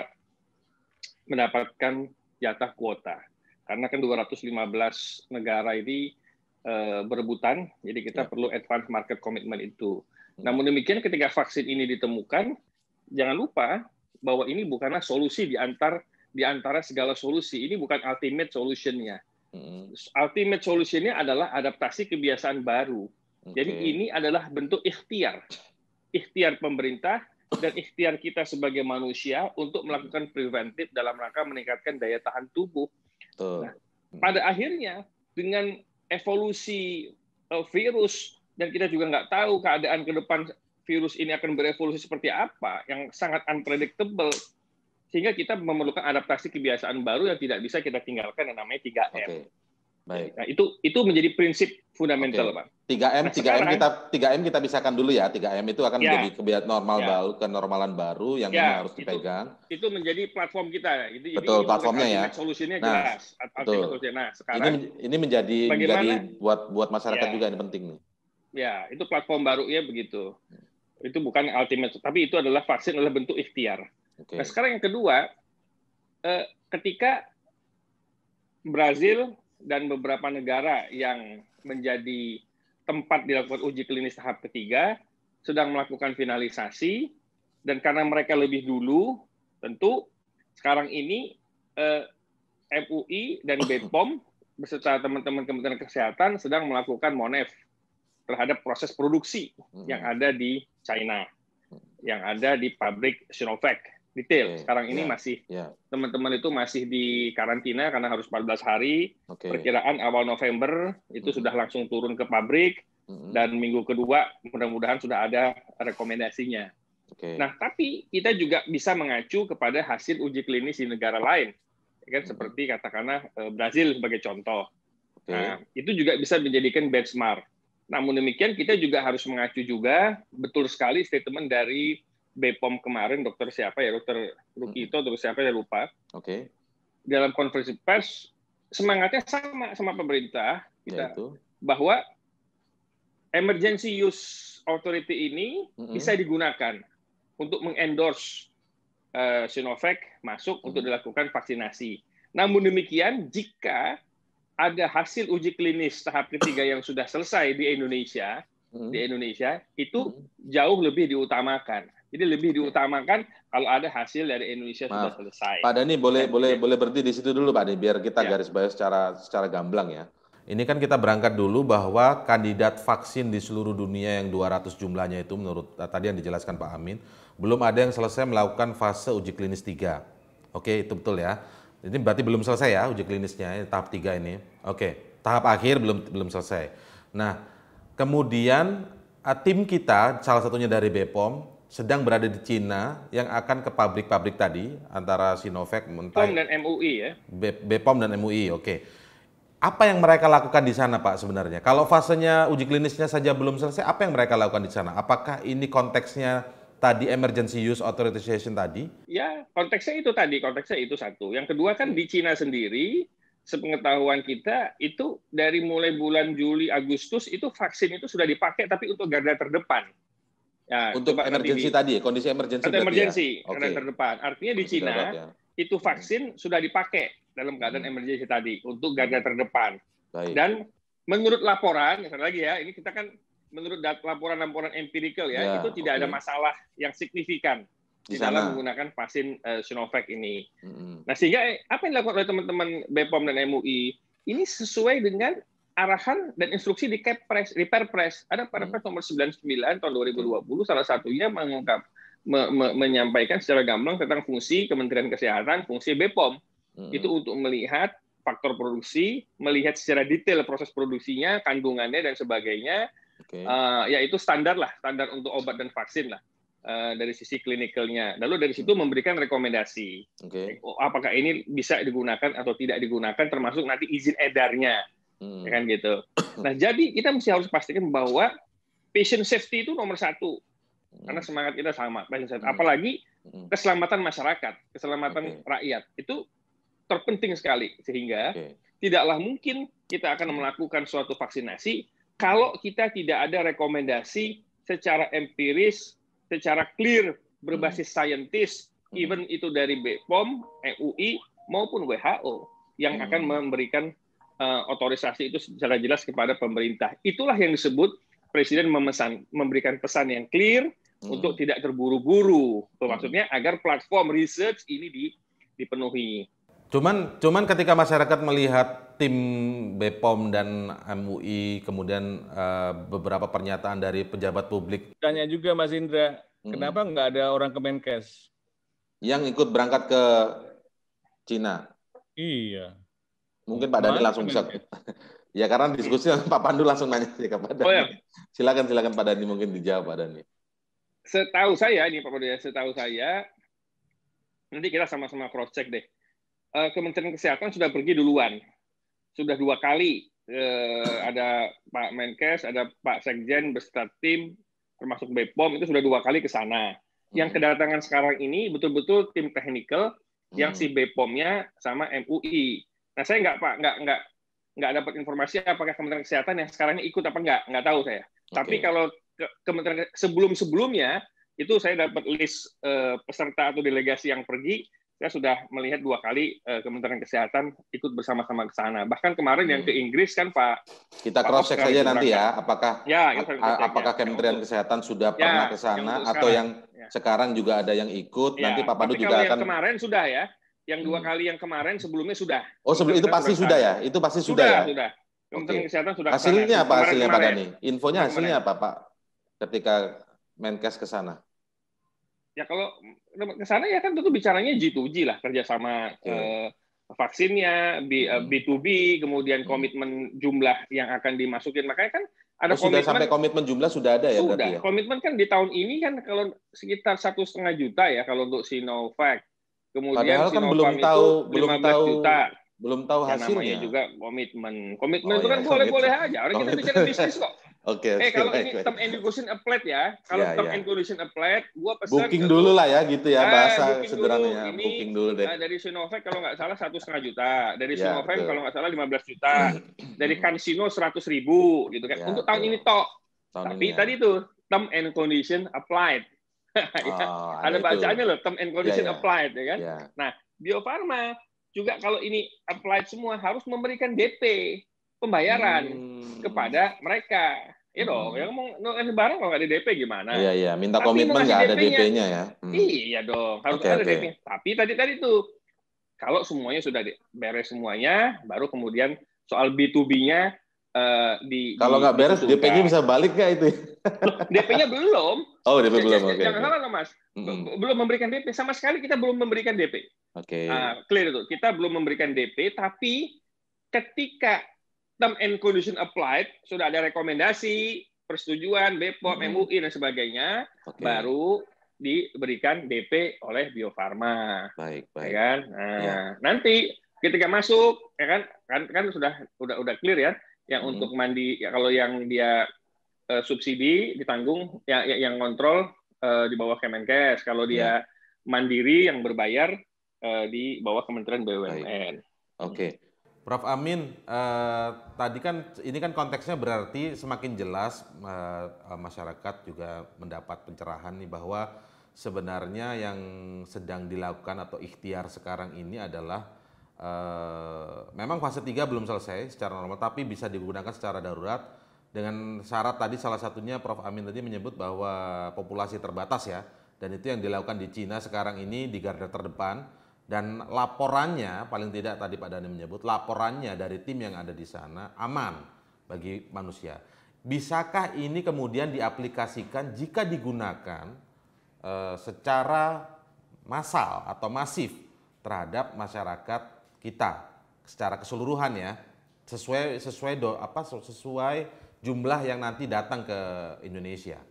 Speaker 1: mendapatkan jatah kuota. Karena kan 215 negara ini uh, berebutan, jadi kita ya. perlu advance market commitment itu. Hmm. Namun demikian ketika vaksin ini ditemukan, jangan lupa bahwa ini bukanlah solusi di antar di antara segala solusi. Ini bukan ultimate solution-nya. Hmm. Ultimate solution-nya adalah adaptasi kebiasaan baru. Jadi ini adalah bentuk ikhtiar. Ikhtiar pemerintah dan ikhtiar kita sebagai manusia untuk melakukan preventif dalam rangka meningkatkan daya tahan tubuh.
Speaker 4: Nah, hmm.
Speaker 1: pada akhirnya dengan evolusi eh, virus dan kita juga nggak tahu keadaan ke depan virus ini akan berevolusi seperti apa yang sangat unpredictable sehingga kita memerlukan adaptasi kebiasaan baru yang tidak bisa kita tinggalkan yang namanya 3M. Okay. Baik. Nah, itu itu menjadi prinsip fundamental, okay. Pak. 3M,
Speaker 4: nah, 3M sekarang, kita 3M kita pisahkan dulu ya. 3M itu akan ya, menjadi kebiasaan normal ya. baru, kenormalan baru yang ya, harus dipegang.
Speaker 1: Itu, menjadi platform kita. Itu, betul, ini platformnya ya. Solusinya nah, jelas. Betul. Nah, sekarang ini,
Speaker 4: ini menjadi menjadi buat buat masyarakat ya. juga yang penting nih.
Speaker 1: Ya, itu platform baru ya begitu. Hmm. Itu bukan ultimate, tapi itu adalah vaksin adalah bentuk ikhtiar. Okay. Nah, sekarang yang kedua, eh, ketika Brazil dan beberapa negara yang menjadi tempat dilakukan uji klinis tahap ketiga sedang melakukan finalisasi dan karena mereka lebih dulu tentu sekarang ini eh, MUI dan BPOM beserta teman-teman Kementerian Kesehatan sedang melakukan monef terhadap proses produksi hmm. yang ada di China, yang ada di pabrik Sinovac detail. Okay. Iya, Sekarang ini yeah. masih yeah. teman-teman itu masih di karantina karena harus 14 hari.
Speaker 5: Okay. Perkiraan
Speaker 1: awal November itu hmm sudah langsung turun ke pabrik hmm dan minggu kedua mudah-mudahan sudah ada rekomendasinya. Okay. Nah, tapi kita juga bisa mengacu kepada hasil uji klinis di negara lain. Ya kan seperti katakanlah eh, Brazil sebagai contoh. Okay. Nah, itu juga bisa menjadikan benchmark. Namun demikian kita juga harus mengacu juga betul sekali statement dari Bepom kemarin dokter siapa ya dokter Rukito hmm. dokter siapa ya lupa. Oke. Okay. Dalam konferensi pers semangatnya sama sama pemerintah kita Yaitu. bahwa emergency use authority ini mm-hmm. bisa digunakan untuk mengendorse uh, Sinovac masuk mm-hmm. untuk dilakukan vaksinasi. Namun demikian jika ada hasil uji klinis tahap ketiga yang sudah selesai di Indonesia, mm-hmm. di Indonesia itu mm-hmm. jauh lebih diutamakan. Jadi lebih diutamakan
Speaker 4: kalau ada hasil dari Indonesia Maaf. sudah selesai. Pak Dani boleh Dan boleh ya. boleh berhenti di situ dulu Pak Dani biar kita ya. garis bawah secara secara gamblang ya. Ini kan kita berangkat dulu bahwa kandidat vaksin di seluruh dunia yang 200 jumlahnya itu menurut eh, tadi yang dijelaskan Pak Amin, belum ada yang selesai melakukan fase uji klinis 3. Oke, itu betul ya. Ini berarti belum selesai ya uji klinisnya, ini tahap 3 ini. Oke, tahap akhir belum belum selesai. Nah, kemudian eh, tim kita salah satunya dari BPOM sedang berada di Cina yang akan ke pabrik-pabrik tadi antara Sinovac, Mentah, BPOM
Speaker 1: dan MUI ya.
Speaker 4: BPOM dan MUI, oke. Okay. Apa yang mereka lakukan di sana Pak sebenarnya? Kalau fasenya uji klinisnya saja belum selesai, apa yang mereka lakukan di sana? Apakah ini konteksnya tadi emergency use authorization tadi?
Speaker 1: Ya, konteksnya itu tadi, konteksnya itu satu. Yang kedua kan di Cina sendiri sepengetahuan kita itu dari mulai bulan Juli Agustus itu vaksin itu sudah dipakai tapi untuk garda terdepan. Ya, untuk emergensi tadi, ya, kondisi emergensi. Emergensi, ya? karena okay. terdepan. Artinya di Cina ya. itu vaksin sudah dipakai dalam keadaan hmm. emergensi tadi untuk garda terdepan. Baik. Dan menurut laporan, lagi ya, ini kita kan menurut laporan-laporan empirical ya, ya itu tidak okay. ada masalah yang signifikan di, dalam menggunakan vaksin uh, Sinovac ini. -hmm. Nah sehingga eh, apa yang dilakukan oleh teman-teman BPOM dan MUI ini sesuai dengan arahan dan instruksi di Kepres, di Perpres. Ada Perpres hmm. nomor 99 tahun 2020 hmm. salah satunya mengungkap me, me, menyampaikan secara gamblang tentang fungsi Kementerian Kesehatan, fungsi BPOM. Hmm. Itu untuk melihat faktor produksi, melihat secara detail proses produksinya, kandungannya dan sebagainya.
Speaker 5: Okay. Uh,
Speaker 1: eh, ya itu standar lah, standar untuk obat dan vaksin lah uh, dari sisi klinikalnya. Lalu dari situ hmm. memberikan rekomendasi, okay. Oh, apakah ini bisa digunakan atau tidak digunakan, termasuk nanti izin edarnya hmm. Ya kan gitu. Nah jadi kita mesti harus pastikan bahwa patient safety itu nomor satu hmm. karena semangat kita sama patient safety. Hmm. Apalagi hmm. keselamatan masyarakat, keselamatan okay. rakyat itu terpenting sekali sehingga okay. tidaklah mungkin kita akan melakukan suatu vaksinasi kalau kita tidak ada rekomendasi secara empiris, secara clear berbasis hmm. saintis, even itu dari BPOM, MUI e maupun WHO yang akan memberikan uh, otorisasi itu secara jelas kepada pemerintah. Itulah yang disebut presiden memesan memberikan pesan yang clear hmm. untuk tidak terburu-buru. Itu hmm. maksudnya agar platform research ini di, dipenuhi.
Speaker 4: Cuman cuman ketika masyarakat melihat tim BPOM dan MUI kemudian uh, beberapa pernyataan dari pejabat publik.
Speaker 5: Tanya juga Mas Indra, hmm. kenapa nggak ada orang Kemenkes
Speaker 4: yang ikut berangkat ke Cina? Iya. Mungkin Pak Dani langsung bisa. Ya. ya karena diskusi Pak Pandu langsung nanya sih ke Pak Dani. Oh, ya. Silakan silakan Pak Dani mungkin dijawab Pak Dani.
Speaker 1: Setahu saya ini Pak Pandu ya, setahu saya nanti kita sama-sama cross check deh. Eh, Kementerian Kesehatan sudah pergi duluan, sudah dua kali eh, ada Pak Menkes, ada Pak Sekjen beserta tim termasuk Bepom itu sudah dua kali ke sana. Yang hmm. kedatangan sekarang ini betul-betul tim teknikal yang si hmm. Bepomnya sama MUI. Nah saya nggak pak nggak nggak nggak dapat informasi apakah Kementerian Kesehatan yang sekarang ikut apa nggak nggak tahu saya. Okay. Tapi kalau ke Kementerian sebelum sebelumnya itu saya dapat list uh, peserta atau delegasi yang pergi. Saya sudah melihat dua kali uh, Kementerian Kesehatan ikut bersama-sama ke sana. Bahkan kemarin hmm. yang ke hmm. Inggris kan Pak. Kita cross check saja nanti ya,
Speaker 4: apakah ya, ya. apakah ya. Kementerian Kesehatan sudah ya, pernah ke sana atau yang ya. sekarang juga ada yang ikut. Ya, nanti Pak Pandu juga akan. Kemarin
Speaker 1: sudah ya yang dua hmm. kali yang kemarin sebelumnya sudah. Oh, sebelum itu pasti sudah, ya? Itu
Speaker 4: pasti sudah, sudah ya? Sudah,
Speaker 1: Kementerian okay. Kesehatan sudah. Hasilnya apa hasilnya kemarin. Pak Dani?
Speaker 4: Infonya kemarin. hasilnya apa Pak ketika Menkes ke sana?
Speaker 1: Ya kalau ke sana ya kan tentu bicaranya G2G lah kerjasama hmm. eh, vaksinnya, B, eh, hmm. B2B, kemudian hmm. komitmen jumlah yang akan dimasukin. Makanya kan ada oh, komitmen, sudah sampai
Speaker 4: komitmen jumlah sudah ada ya sudah. ya?
Speaker 1: Komitmen kan di tahun ini kan kalau sekitar satu setengah juta ya kalau untuk Sinovac Kemudian Padahal kan Sinovac belum tahu belum tahu juta.
Speaker 4: belum tahu hasilnya.
Speaker 2: ya, namanya juga
Speaker 1: komitmen. Komitmen oh, itu kan iya, boleh-boleh ya, aja. Orang komitmen. kita bicara bisnis
Speaker 2: kok. Oke,
Speaker 1: okay, eh, kalau okay, ini term and condition applied ya. Kalau yeah, term yeah. and condition applied, gua pesan booking dulu lah
Speaker 4: ya gitu ya nah, bahasa eh, sederhananya. Dulu, ini, booking dulu deh. Nah,
Speaker 1: dari Sinovac kalau nggak salah satu setengah juta, dari yeah, Sinovac kalau nggak salah 15 juta, dari Kansino 100 ribu gitu kan. Yeah, Untuk tahun ini tok. Tapi ini, ya. tadi tuh term and condition applied. Ya, oh, ada bacaannya loh, term and condition yeah, yeah. applied, ya kan? Yeah. Nah, Bio juga kalau ini applied semua harus memberikan DP pembayaran hmm. kepada mereka. Ya you dong, hmm. yang mau ngasih barang kalau nggak ada DP gimana? Iya iya, minta komitmen nggak ada DP-nya ya. Hmm. Iya dong, harus okay, ada okay. DP. Tapi tadi tadi tuh kalau semuanya sudah beres semuanya, baru kemudian soal B2B-nya uh, di kalau nggak beres DP-nya bisa balik nggak itu? DP-nya belum. Oh DP belum. Okay. Jangan salah loh mas, mm belum memberikan DP sama sekali kita belum memberikan DP.
Speaker 3: Oke. Okay. Uh,
Speaker 1: clear itu kita belum memberikan DP tapi ketika term and condition applied sudah ada rekomendasi persetujuan BPOM, mm-hmm. MUI dan sebagainya okay. baru diberikan DP oleh Bio Farma. Baik, baik. Ya kan? Nah, ya. nanti ketika masuk ya kan kan kan sudah udah udah clear ya yang hmm. untuk mandi ya kalau yang dia uh, subsidi ditanggung ya, ya yang kontrol uh, eh, di bawah Kemenkes. Kalau dia ya.
Speaker 4: mandiri yang berbayar uh, di bawah Kementerian BUMN. Hmm. Oke. Okay. Prof Amin, eh, tadi kan ini kan konteksnya berarti semakin jelas eh, masyarakat juga mendapat pencerahan nih bahwa sebenarnya yang sedang dilakukan atau ikhtiar sekarang ini adalah Eh, memang fase 3 belum selesai secara normal, tapi bisa digunakan secara darurat dengan syarat tadi salah satunya Prof. Amin tadi menyebut bahwa populasi terbatas ya, dan itu yang dilakukan di Cina sekarang ini di garda terdepan dan laporannya paling tidak tadi Pak Dani menyebut laporannya dari tim yang ada di sana aman bagi manusia. Bisakah ini kemudian diaplikasikan jika digunakan eh, secara massal atau masif terhadap masyarakat kita secara keseluruhan ya sesuai sesuai do, apa sesuai jumlah yang nanti datang ke Indonesia.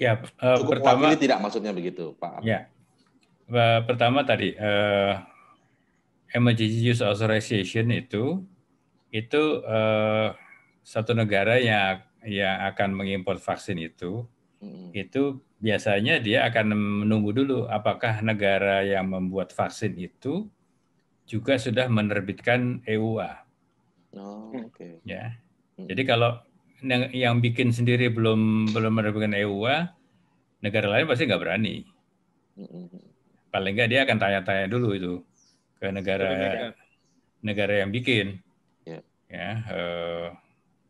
Speaker 4: Ya, uh, Cukup pertama tidak maksudnya begitu, Pak.
Speaker 2: Ya. Uh, pertama tadi uh, emergency use authorization itu itu uh, satu negara yang yang akan mengimpor vaksin itu hmm. itu biasanya dia akan menunggu dulu apakah negara yang membuat vaksin itu juga sudah menerbitkan EUA.
Speaker 5: Oh, hmm. oke. Okay.
Speaker 2: Ya. Hmm. Jadi kalau yang, yang bikin sendiri belum belum menerbitkan EUA, negara lain pasti nggak berani. Hmm. Paling nggak dia akan tanya-tanya dulu itu ke negara negara yang bikin. Ya, uh,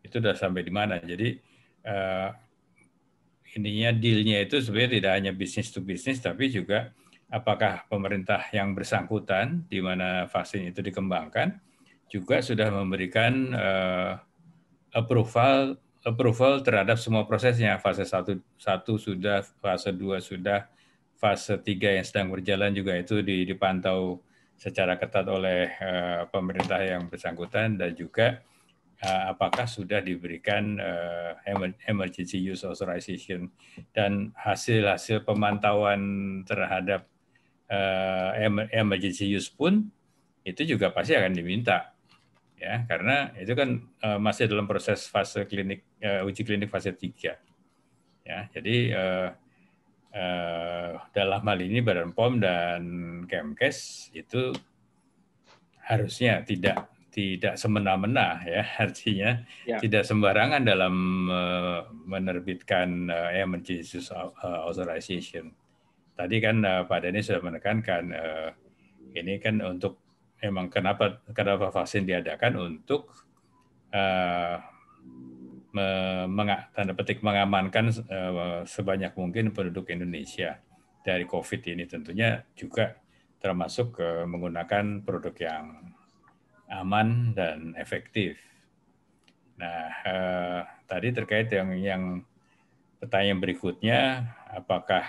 Speaker 2: itu sudah sampai di mana. Jadi uh, ininya dealnya itu sebenarnya tidak hanya bisnis to bisnis, tapi juga apakah pemerintah yang bersangkutan di mana vaksin itu dikembangkan juga sudah memberikan uh, approval approval terhadap semua prosesnya fase 1 1 sudah fase 2 sudah fase 3 yang sedang berjalan juga itu dipantau secara ketat oleh uh, pemerintah yang bersangkutan dan juga uh, apakah sudah diberikan uh, emergency use authorization dan hasil-hasil pemantauan terhadap Eh, emergency use pun itu juga pasti akan diminta ya karena itu kan uh, masih dalam proses fase klinik uh, uji klinik fase 3. Ya, jadi uh, uh, dalam hal ini Badan POM dan Kemkes itu harusnya tidak tidak semena-mena ya artinya ya. tidak sembarangan dalam uh, menerbitkan uh, emergency authorization tadi kan uh, Pak Denny sudah menekankan uh, ini kan untuk emang kenapa kenapa vaksin diadakan untuk uh, tanda petik mengamankan sebanyak mungkin penduduk Indonesia dari COVID ini tentunya juga termasuk menggunakan produk yang aman dan efektif. Nah, uh, tadi terkait yang yang pertanyaan berikutnya apakah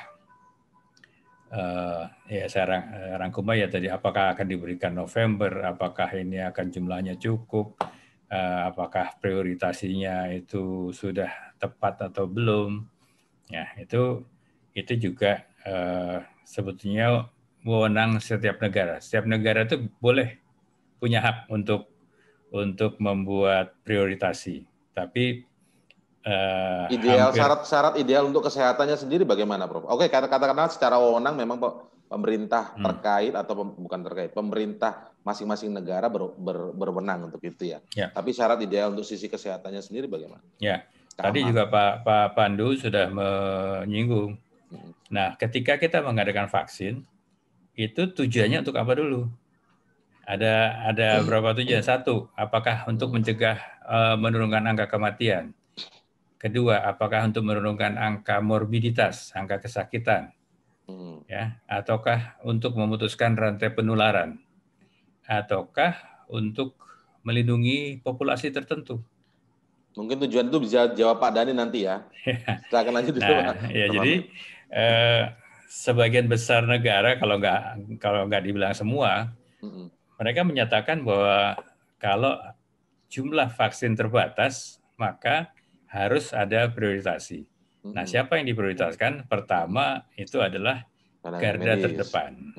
Speaker 2: uh, ya saya eh, rangkum ya tadi apakah akan diberikan November, apakah ini akan jumlahnya cukup, uh, apakah prioritasinya itu sudah tepat atau belum. Ya, itu itu juga uh, sebetulnya wewenang setiap negara. Setiap negara itu boleh punya hak untuk untuk membuat prioritasi. Tapi Uh, ideal
Speaker 4: syarat-syarat ideal untuk kesehatannya sendiri bagaimana, Prof? Oke, kata katakanlah secara wewenang memang pemerintah hmm. terkait atau pem, bukan terkait, pemerintah masing-masing negara ber, ber, berwenang untuk itu ya. ya. Tapi syarat ideal untuk sisi kesehatannya sendiri bagaimana?
Speaker 2: Ya, Kamu. tadi juga Pak, Pak Pandu sudah menyinggung. Hmm. Nah, ketika kita mengadakan vaksin, itu tujuannya untuk apa dulu? Ada ada hmm. berapa tujuan? Satu, apakah untuk mencegah uh, menurunkan angka kematian? Kedua, apakah untuk menurunkan angka morbiditas, angka kesakitan, hmm. ya, ataukah untuk memutuskan rantai penularan, ataukah untuk
Speaker 4: melindungi populasi tertentu. Mungkin tujuan itu bisa jawab Pak Dani nanti ya. akan lanjut nah, dulu, Ya, jadi
Speaker 2: eh, sebagian besar negara kalau nggak kalau nggak dibilang semua, hmm mereka menyatakan bahwa kalau jumlah vaksin terbatas maka harus ada prioritasi. Nah, siapa yang diprioritaskan? Pertama itu adalah garda terdepan.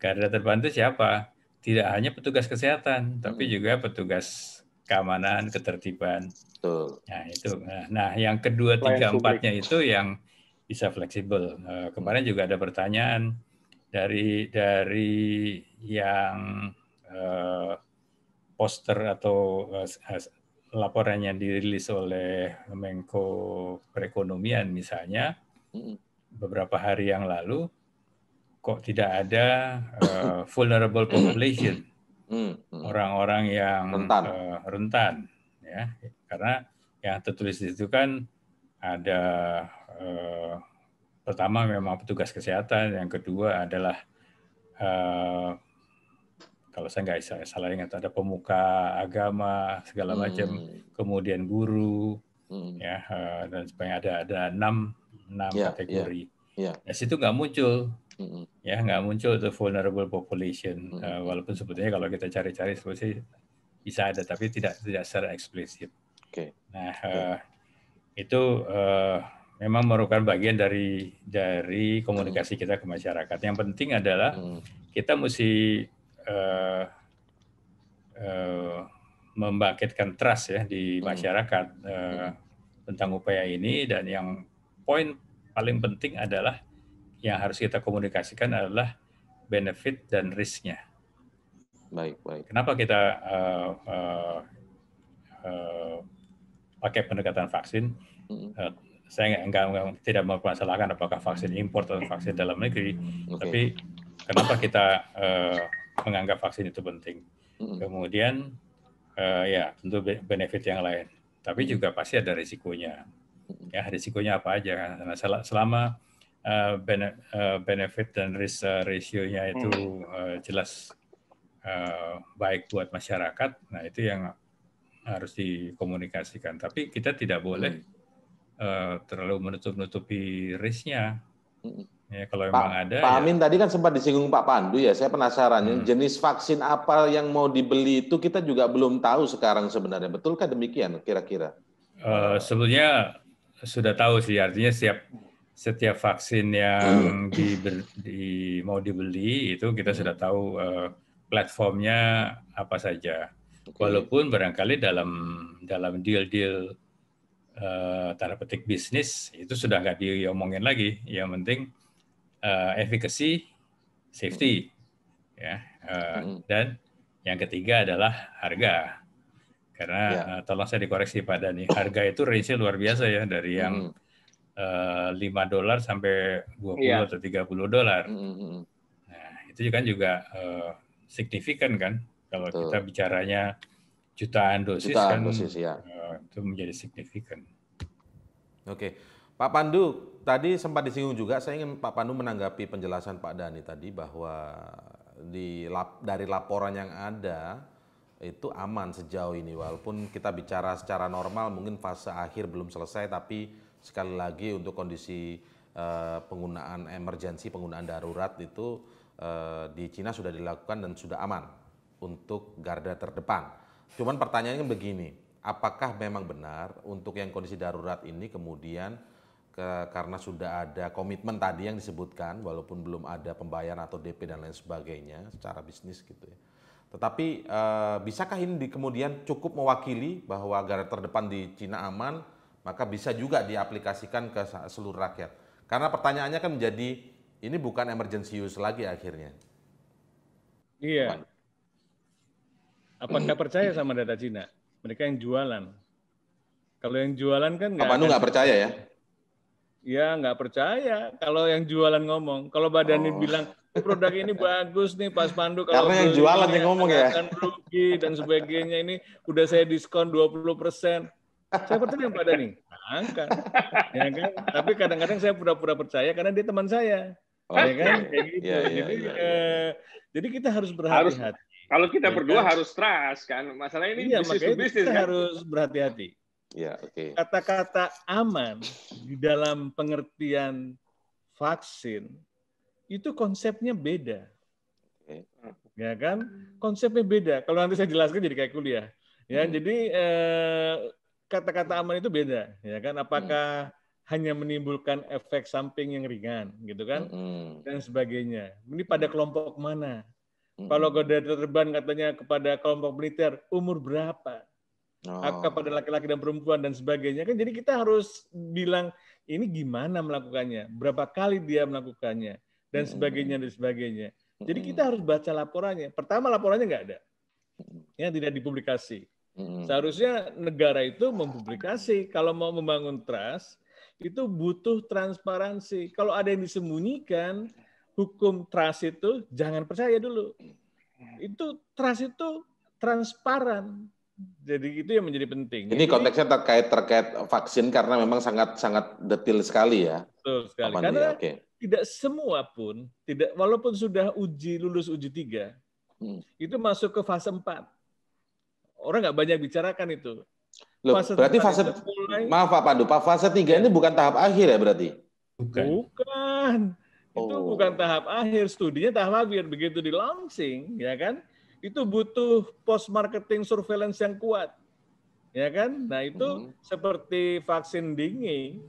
Speaker 2: Garda terdepan itu siapa? Tidak hanya petugas kesehatan, tapi juga petugas keamanan, ketertiban. Nah, itu. Nah, nah yang kedua, tiga, empatnya itu yang bisa fleksibel. Eh, kemarin juga ada pertanyaan dari dari yang eh, poster atau eh, Laporan yang dirilis oleh Menko Perekonomian misalnya hmm. beberapa hari yang lalu kok tidak ada uh, vulnerable population hmm, hmm. orang-orang yang rentan. Uh, rentan ya karena yang tertulis di situ kan ada uh, pertama memang petugas kesehatan yang kedua adalah uh, kalau saya nggak salah ingat ada pemuka agama segala macam, hmm. kemudian guru, hmm. ya eh, dan sebagainya ada ada enam enam yeah, kategori. Yeah, yeah. Nah, situ nggak muncul, hmm. ya nggak muncul the vulnerable population. Hmm. Uh, walaupun sebetulnya kalau kita cari-cari sebetulnya bisa ada, tapi tidak tidak secara eksplisit. Okay. Nah okay. Ya. Uh, eh, itu uh, memang merupakan bagian dari dari komunikasi hmm. kita ke masyarakat. Yang penting adalah hmm. kita mesti uh, membangkitkan trust ya di hmm. masyarakat uh, tentang upaya ini dan yang poin paling penting adalah yang harus kita komunikasikan adalah benefit dan risknya. Baik, baik. Kenapa kita uh, uh, uh, pakai pendekatan vaksin? Uh, saya enggak, enggak, tidak mempermasalahkan apakah vaksin impor atau vaksin dalam negeri, hmm, okay. tapi kenapa kita uh, menganggap vaksin itu penting. Kemudian uh, ya tentu benefit yang lain, tapi juga pasti ada risikonya. Ya risikonya apa aja Karena selama uh, benefit dan risk uh, ratio-nya itu uh, jelas uh, baik buat masyarakat, nah itu yang harus dikomunikasikan. Tapi kita tidak boleh uh, terlalu menutup-nutupi risk-nya. Ya, kalau Pak, memang ada. Pak ya.
Speaker 4: Amin ya. tadi kan sempat disinggung Pak Pandu ya. Saya penasaran ya, hmm. jenis vaksin apa yang mau dibeli itu kita juga belum tahu sekarang sebenarnya. Betulkah demikian kira-kira?
Speaker 2: Uh, eh, sebetulnya sudah tahu sih. Artinya setiap setiap vaksin yang di, di, mau dibeli itu kita hmm. sudah tahu uh, platformnya apa saja. Okay. Walaupun barangkali dalam dalam deal-deal uh, tanda petik bisnis itu sudah nggak diomongin lagi. Yang penting uh, efficacy, safety, ya. Uh, dan yang ketiga adalah harga. Karena ya. uh, tolong saya dikoreksi pada nih harga itu range-nya luar biasa ya dari yang hmm. uh, 5 dolar sampai 20 ya. atau 30 dolar. Hmm. Nah, itu kan juga uh, signifikan kan kalau Betul. kita bicaranya jutaan dosis jutaan kan dosis, ya. uh, itu menjadi signifikan.
Speaker 4: Oke. Pak Pandu, tadi sempat disinggung juga, saya ingin Pak Pandu menanggapi penjelasan Pak Dani tadi bahwa di dari laporan yang ada itu aman sejauh ini walaupun kita bicara secara normal mungkin fase akhir belum selesai tapi sekali lagi untuk kondisi eh, penggunaan emergensi penggunaan darurat itu eh, di Cina sudah dilakukan dan sudah aman untuk garda terdepan. Cuman pertanyaannya begini, apakah memang benar untuk yang kondisi darurat ini kemudian karena sudah ada komitmen tadi yang disebutkan walaupun belum ada pembayaran atau DP dan lain sebagainya secara bisnis gitu ya. Tetapi e, bisakah ini di, kemudian cukup mewakili bahwa garda terdepan di Cina aman, maka bisa juga diaplikasikan ke seluruh rakyat. Karena pertanyaannya kan menjadi ini bukan emergency use lagi akhirnya.
Speaker 5: Iya. Apa Apakah percaya sama data Cina? Mereka yang jualan. Kalau yang jualan kan nggak. Pak Pandu nggak percaya ya? Ya nggak percaya kalau yang jualan ngomong. Kalau badannya oh. bilang produk ini bagus nih pas Pandu. Kalau Karena yang jualan yang ngomong ya. Akan rugi dan sebagainya ini udah saya diskon 20 persen. Saya percaya yang badan nih. Angkat. Ya kan? Tapi kadang-kadang saya pura-pura percaya karena dia teman saya. Oh, ya kan? Iya. Kayak Ya, ya, jadi, ya, ya. jadi kita harus berhati-hati. Kalau kita ya, berdua kan? harus trust
Speaker 1: kan. Masalah ini iya, bisnis bisnis kita kan? harus
Speaker 5: berhati-hati. Ya, Okay. Kata-kata aman di dalam pengertian vaksin itu konsepnya beda. Okay. Ya kan? Konsepnya beda. Kalau nanti saya jelaskan jadi kayak kuliah. Ya, hmm. jadi eh, kata-kata eh, aman itu beda, ya kan? Apakah hmm. hanya menimbulkan efek samping yang ringan, gitu kan? Hmm. Dan sebagainya. Ini pada hmm. kelompok mana? Hmm. Kalau Godard terbang katanya kepada kelompok militer, umur berapa? oh. kepada laki-laki dan perempuan dan sebagainya kan jadi kita harus bilang ini gimana melakukannya berapa kali dia melakukannya dan hmm. sebagainya dan sebagainya jadi hmm. kita harus baca laporannya pertama laporannya nggak ada hmm. ya tidak dipublikasi seharusnya negara itu mempublikasi kalau mau membangun trust itu butuh transparansi kalau ada yang disembunyikan hukum trust itu jangan percaya dulu itu trust itu transparan jadi itu yang menjadi penting. Ini jadi, konteksnya
Speaker 4: terkait terkait vaksin karena memang sangat sangat detail sekali ya.
Speaker 5: Betul sekali. Karena karena okay. tidak semua pun tidak walaupun sudah uji lulus uji tiga hmm. itu masuk ke fase 4. Orang nggak banyak bicarakan itu.
Speaker 4: Loh, fase berarti fase
Speaker 5: mulai, maaf
Speaker 4: Pak Pandu, Pak fase 3 ini bukan tahap akhir ya berarti? Bukan.
Speaker 5: Bukan. Oh. Itu bukan oh. tahap akhir, studinya tahap akhir begitu di launching, ya kan? itu butuh post marketing surveillance yang kuat. Ya kan? Nah, itu hmm. seperti vaksin dingin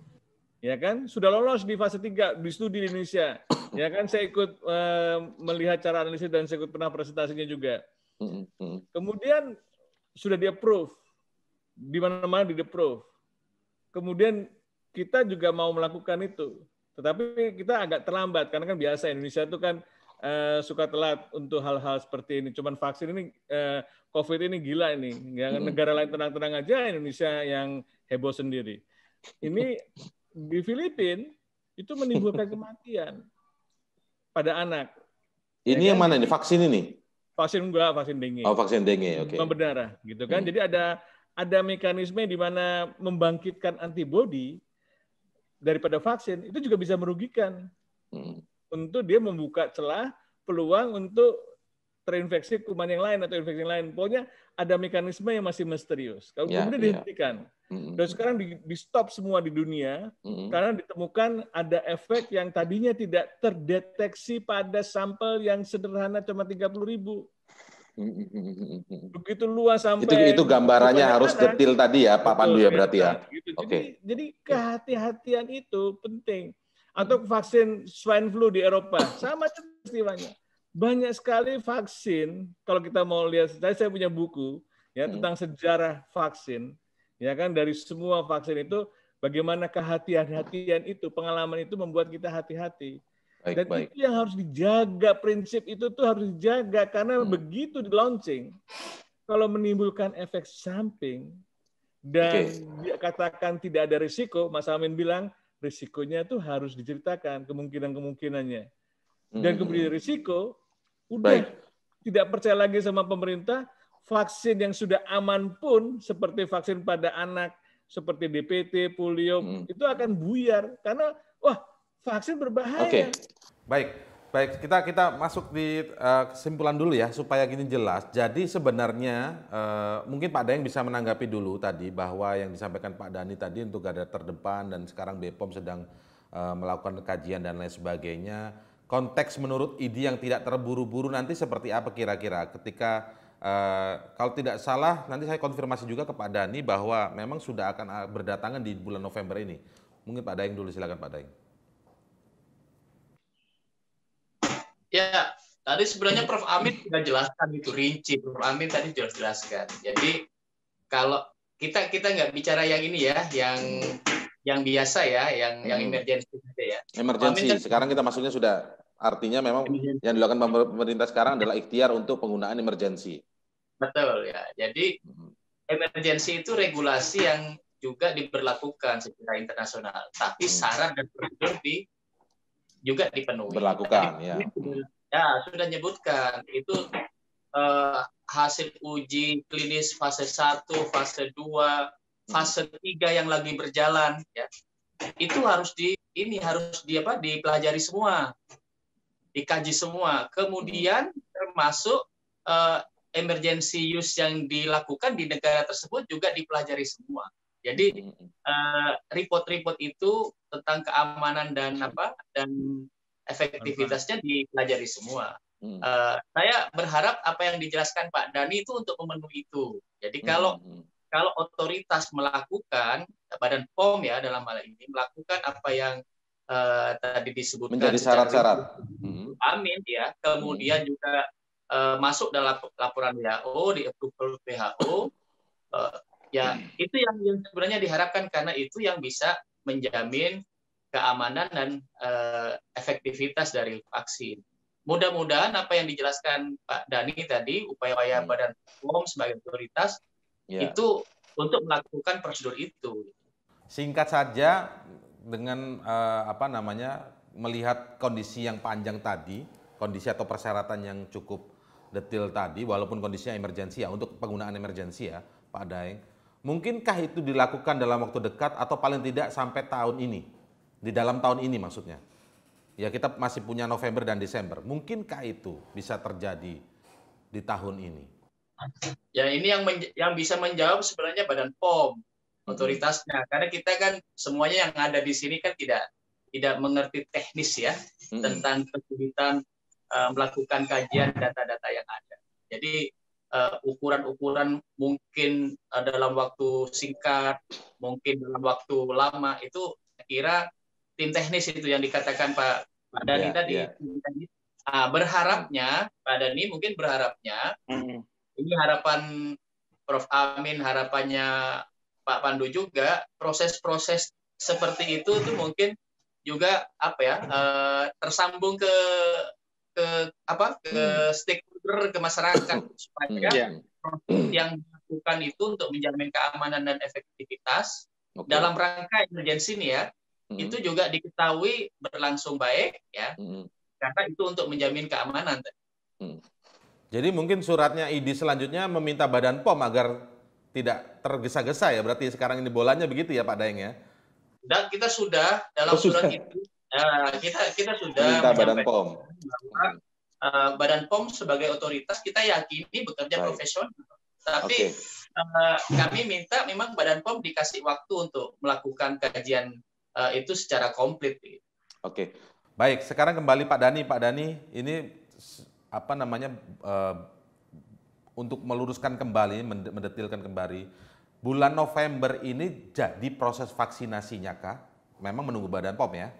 Speaker 5: ya kan sudah lolos di fase 3 di studi di Indonesia ya kan saya ikut uh, melihat cara analisis dan saya ikut pernah presentasinya juga mm-hmm. kemudian sudah di approve di mana-mana di approve kemudian kita juga mau melakukan itu tetapi kita agak terlambat karena kan biasa Indonesia itu kan Eh, suka telat untuk hal-hal seperti ini. Cuman vaksin ini eh, COVID ini gila ini. Nggak, Negara lain tenang-tenang aja, Indonesia yang heboh sendiri. Ini di Filipina itu menimbulkan kematian pada anak. Ini ya kan? yang mana ini vaksin ini? Vaksin gua vaksin dengue. Oh, vaksin dengue, oke. Okay. gitu kan. Jadi ada ada mekanisme di mana membangkitkan antibodi daripada vaksin itu juga bisa merugikan. Untuk dia membuka celah peluang untuk terinfeksi kuman yang lain atau infeksi yang lain. Pokoknya ada mekanisme yang masih misterius. Kalau yeah, kemudian ya. dihentikan. mm Dan sekarang di, di stop semua di dunia mm karena ditemukan ada efek yang tadinya tidak terdeteksi pada sampel yang sederhana cuma 30 ribu.
Speaker 4: Begitu luas sampai itu, itu gambarannya harus detail tadi ya Pak lu Pandu ya berarti ya. Gitu. Oke. Okay.
Speaker 5: Jadi, jadi kehati-hatian itu penting atau vaksin swine flu di Eropa sama peristiwanya banyak sekali vaksin kalau kita mau lihat tadi saya punya buku ya hmm. tentang sejarah vaksin ya kan dari semua vaksin itu bagaimana kehati-hatian itu pengalaman itu membuat kita hati-hati dan baik. itu yang harus dijaga prinsip itu tuh harus dijaga karena hmm. begitu di launching kalau menimbulkan efek samping dan okay. dia katakan tidak ada risiko Mas Amin bilang risikonya itu harus diceritakan kemungkinan-kemungkinannya. Dan hmm. kemudian risiko, udah Baik. tidak percaya lagi sama pemerintah, vaksin yang sudah aman pun seperti vaksin pada anak, seperti DPT, polio, hmm. itu akan buyar. Karena, wah vaksin berbahaya. Okay.
Speaker 4: Baik, Baik, kita kita masuk di uh, kesimpulan dulu ya supaya gini jelas. Jadi sebenarnya uh, mungkin Pak Daeng bisa menanggapi dulu tadi bahwa yang disampaikan Pak Dani tadi untuk garda terdepan dan sekarang BPOM sedang uh, melakukan kajian dan lain sebagainya. Konteks menurut ID yang tidak terburu-buru nanti seperti apa kira-kira ketika uh, kalau tidak salah nanti saya konfirmasi juga ke Pak Dani bahwa memang sudah akan berdatangan di bulan November ini. Mungkin Pak Daeng dulu silakan Pak Daeng.
Speaker 3: Ya, tadi sebenarnya Prof. Amin sudah jelaskan itu rinci. Prof. Amin tadi sudah jelaskan. Jadi kalau kita kita nggak bicara yang ini ya, yang yang biasa ya, yang hmm. yang emergensi saja ya. Emergensi. Kan,
Speaker 4: sekarang kita masuknya sudah artinya memang emergency. yang dilakukan pemerintah sekarang adalah ikhtiar untuk penggunaan emergensi.
Speaker 3: Betul ya. Jadi hmm. emergensi itu regulasi yang juga diberlakukan secara internasional, tapi hmm. syarat dan prosedur di juga dipenuhi. Berlakukan, ya. Ya, sudah nyebutkan itu eh, hasil uji klinis fase 1, fase 2, fase 3 yang lagi berjalan ya. Itu harus di ini harus di apa dipelajari semua. Dikaji semua. Kemudian termasuk eh, emergency use yang dilakukan di negara tersebut juga dipelajari semua. Jadi hmm. eh, report-report uh, itu tentang keamanan dan hmm. apa dan efektivitasnya hmm. dipelajari semua. Uh, saya berharap apa yang dijelaskan Pak Dani itu untuk memenuhi itu. Jadi kalau hmm. kalau otoritas melakukan Badan POM ya dalam hal ini melakukan apa yang uh, tadi disebutkan menjadi syarat-syarat. Amin ya. Kemudian hmm. juga uh, masuk dalam laporan WHO di approval WHO uh, ya hmm. itu yang, yang sebenarnya diharapkan karena itu yang bisa menjamin keamanan dan uh, efektivitas dari vaksin. Mudah-mudahan apa yang dijelaskan Pak Dani tadi, upaya-upaya hmm. Badan POM sebagai prioritas yeah. itu untuk melakukan prosedur itu.
Speaker 4: Singkat saja dengan uh, apa namanya melihat kondisi yang panjang tadi, kondisi atau persyaratan yang cukup detil tadi, walaupun kondisinya emergensi ya untuk penggunaan emergensi ya, Pak Daeng Mungkinkah itu dilakukan dalam waktu dekat atau paling tidak sampai tahun ini? Di dalam tahun ini maksudnya. Ya kita masih punya November dan Desember. Mungkinkah itu bisa terjadi di tahun ini?
Speaker 3: Ya ini yang yang bisa menjawab sebenarnya Badan POM hmm. otoritasnya. Karena kita kan semuanya yang ada di sini kan tidak tidak mengerti teknis ya hmm. tentang kesulitan uh, melakukan kajian data-data yang ada. Jadi Eh, ukuran-ukuran uh, mungkin uh, dalam waktu singkat, mungkin dalam waktu lama itu kira tim teknis itu yang dikatakan Pak Dani yeah, tadi. Yeah. Iya. Uh, berharapnya Pak Dani mungkin berharapnya mm-hmm. ini harapan Prof Amin harapannya Pak Pandu juga proses-proses seperti itu itu mungkin juga apa ya uh, tersambung ke ke apa ke hmm. stakeholder ber ke masyarakat supaya hmm, yeah. Iya. yang dilakukan itu untuk menjamin keamanan dan efektivitas okay. dalam rangka emergensi ini ya mm itu juga diketahui berlangsung baik ya mm karena itu untuk menjamin keamanan. Mm.
Speaker 4: Jadi mungkin suratnya ID selanjutnya meminta Badan POM agar tidak tergesa-gesa ya berarti sekarang ini bolanya begitu ya Pak Daeng ya.
Speaker 3: Dan kita sudah dalam oh, surat itu ya, kita kita sudah meminta Badan POM bahwa hmm. Eh, Badan POM sebagai otoritas kita yakini bekerja Baik. profesional. Tapi okay. uh, eh, kami minta memang Badan POM dikasih waktu untuk melakukan kajian uh, itu secara komplit. Oke.
Speaker 4: Okay. Baik, sekarang kembali Pak Dani. Pak Dani, ini apa namanya uh, untuk meluruskan kembali, mendetilkan kembali, bulan November ini jadi proses vaksinasinya kah? Memang menunggu Badan POM ya?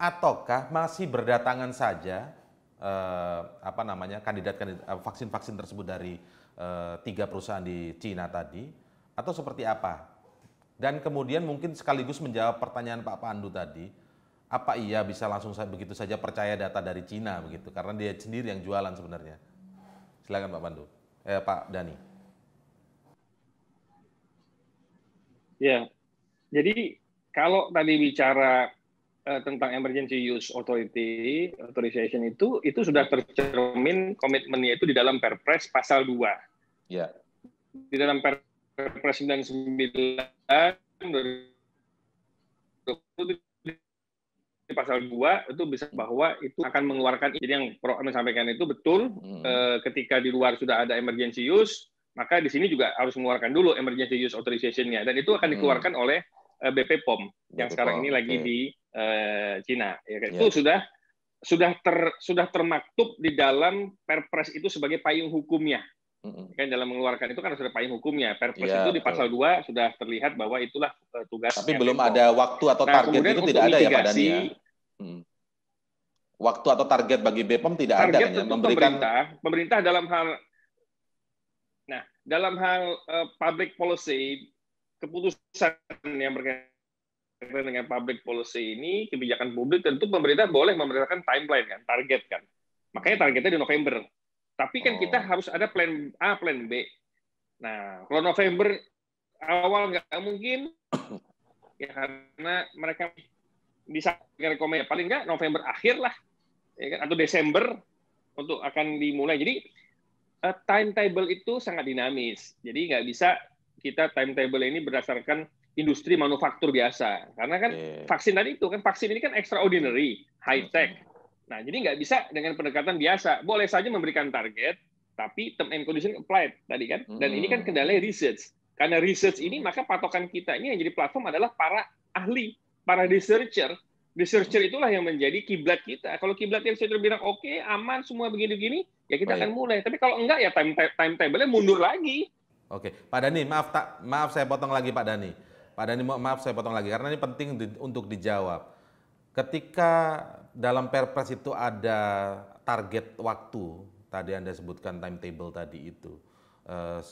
Speaker 4: Ataukah masih berdatangan saja eh, apa namanya kandidat, kandidat eh, vaksin-vaksin tersebut dari eh, tiga perusahaan di Cina tadi atau seperti apa? Dan kemudian mungkin sekaligus menjawab pertanyaan Pak Pandu tadi, apa iya bisa langsung begitu saja percaya data dari Cina begitu? Karena dia sendiri yang jualan sebenarnya. Silakan Pak Pandu, eh, Pak Dani. Ya, jadi kalau tadi
Speaker 1: bicara Eh, tentang emergency use authority authorization itu itu sudah tercermin komitmennya itu di dalam Perpres pasal 2. Ya. Di dalam Perpres 99 di pasal 2 itu bisa bahwa itu akan mengeluarkan jadi yang Prof sampaikan itu betul hmm. Eh, ketika di luar sudah ada emergency use maka di sini juga harus mengeluarkan dulu emergency use authorization-nya dan itu akan hmm. dikeluarkan hmm. oleh eh, BP POM yang BP sekarang ini okay. lagi di eh, Cina. Ya, yeah. Kan? Itu sudah sudah ter sudah termaktub di dalam Perpres itu sebagai payung hukumnya. Mm-hmm. Kan dalam mengeluarkan itu kan sudah payung hukumnya. Perpres ya, itu di pasal betul. 2 sudah terlihat bahwa itulah eh, tugas. Tapi belum Menko. ada waktu atau nah, target itu tidak ada ya Pak Dani. Hmm.
Speaker 4: Waktu atau target bagi BPOM tidak target ada kan ya? memberikan pemerintah,
Speaker 1: pemerintah dalam hal Nah, dalam hal uh, public policy keputusan yang berkaitan berkaitan dengan public policy ini, kebijakan publik tentu pemerintah boleh memerintahkan timeline kan, target kan. Makanya targetnya di November. Tapi kan oh. kita harus ada plan A, plan B. Nah, kalau November awal nggak mungkin, ya karena mereka bisa rekomendasi paling nggak November akhir lah, ya kan? atau Desember untuk akan dimulai. Jadi eh, timetable itu sangat dinamis. Jadi nggak bisa kita timetable ini berdasarkan industri manufaktur biasa. Karena kan yeah. vaksin tadi itu kan vaksin ini kan extraordinary, high tech. Hmm. Nah, jadi nggak bisa dengan pendekatan biasa. Boleh saja memberikan target, tapi term and condition applied tadi kan. Dan ini kan hmm. kendalanya research. Karena research ini hmm. maka patokan kita ini yang jadi platform adalah para ahli, para researcher. Researcher itulah yang menjadi kiblat kita. Kalau kiblat yang researcher bilang oke, okay, aman semua begini-begini, ya kita Baik. akan mulai. Tapi kalau enggak ya time timetable-nya mundur lagi.
Speaker 4: Oke, Pak Dani, maaf tak maaf saya potong lagi Pak Dani. Pak Dhani maaf saya potong lagi karena ini penting di, untuk dijawab. Ketika dalam Perpres itu ada target waktu tadi Anda sebutkan timetable tadi itu. Uh,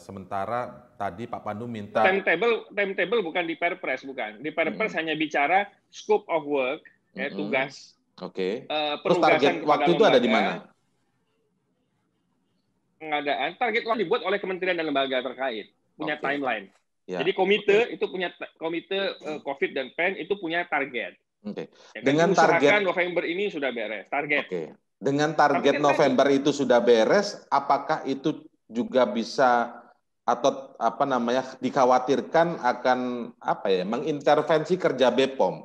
Speaker 4: sementara tadi Pak Pandu minta
Speaker 1: timetable timetable bukan di Perpres bukan. Di Perpres -hmm. hanya bicara scope of work ya hmm. tugas.
Speaker 4: Oke. Okay. Uh, eh, Terus target waktu itu ada di mana?
Speaker 1: Pengadaan target waktu dibuat oleh kementerian dan lembaga terkait punya okay. timeline. Ya. Jadi komite okay. itu punya komite uh, COVID dan PEN itu punya target.
Speaker 4: Oke. Okay. Ya, kan? Dengan target
Speaker 1: November ini sudah beres target. Oke. Okay.
Speaker 4: Dengan target, Tapi November itu sudah beres, apakah itu juga bisa atau apa namanya dikhawatirkan akan apa ya mengintervensi kerja BPOM?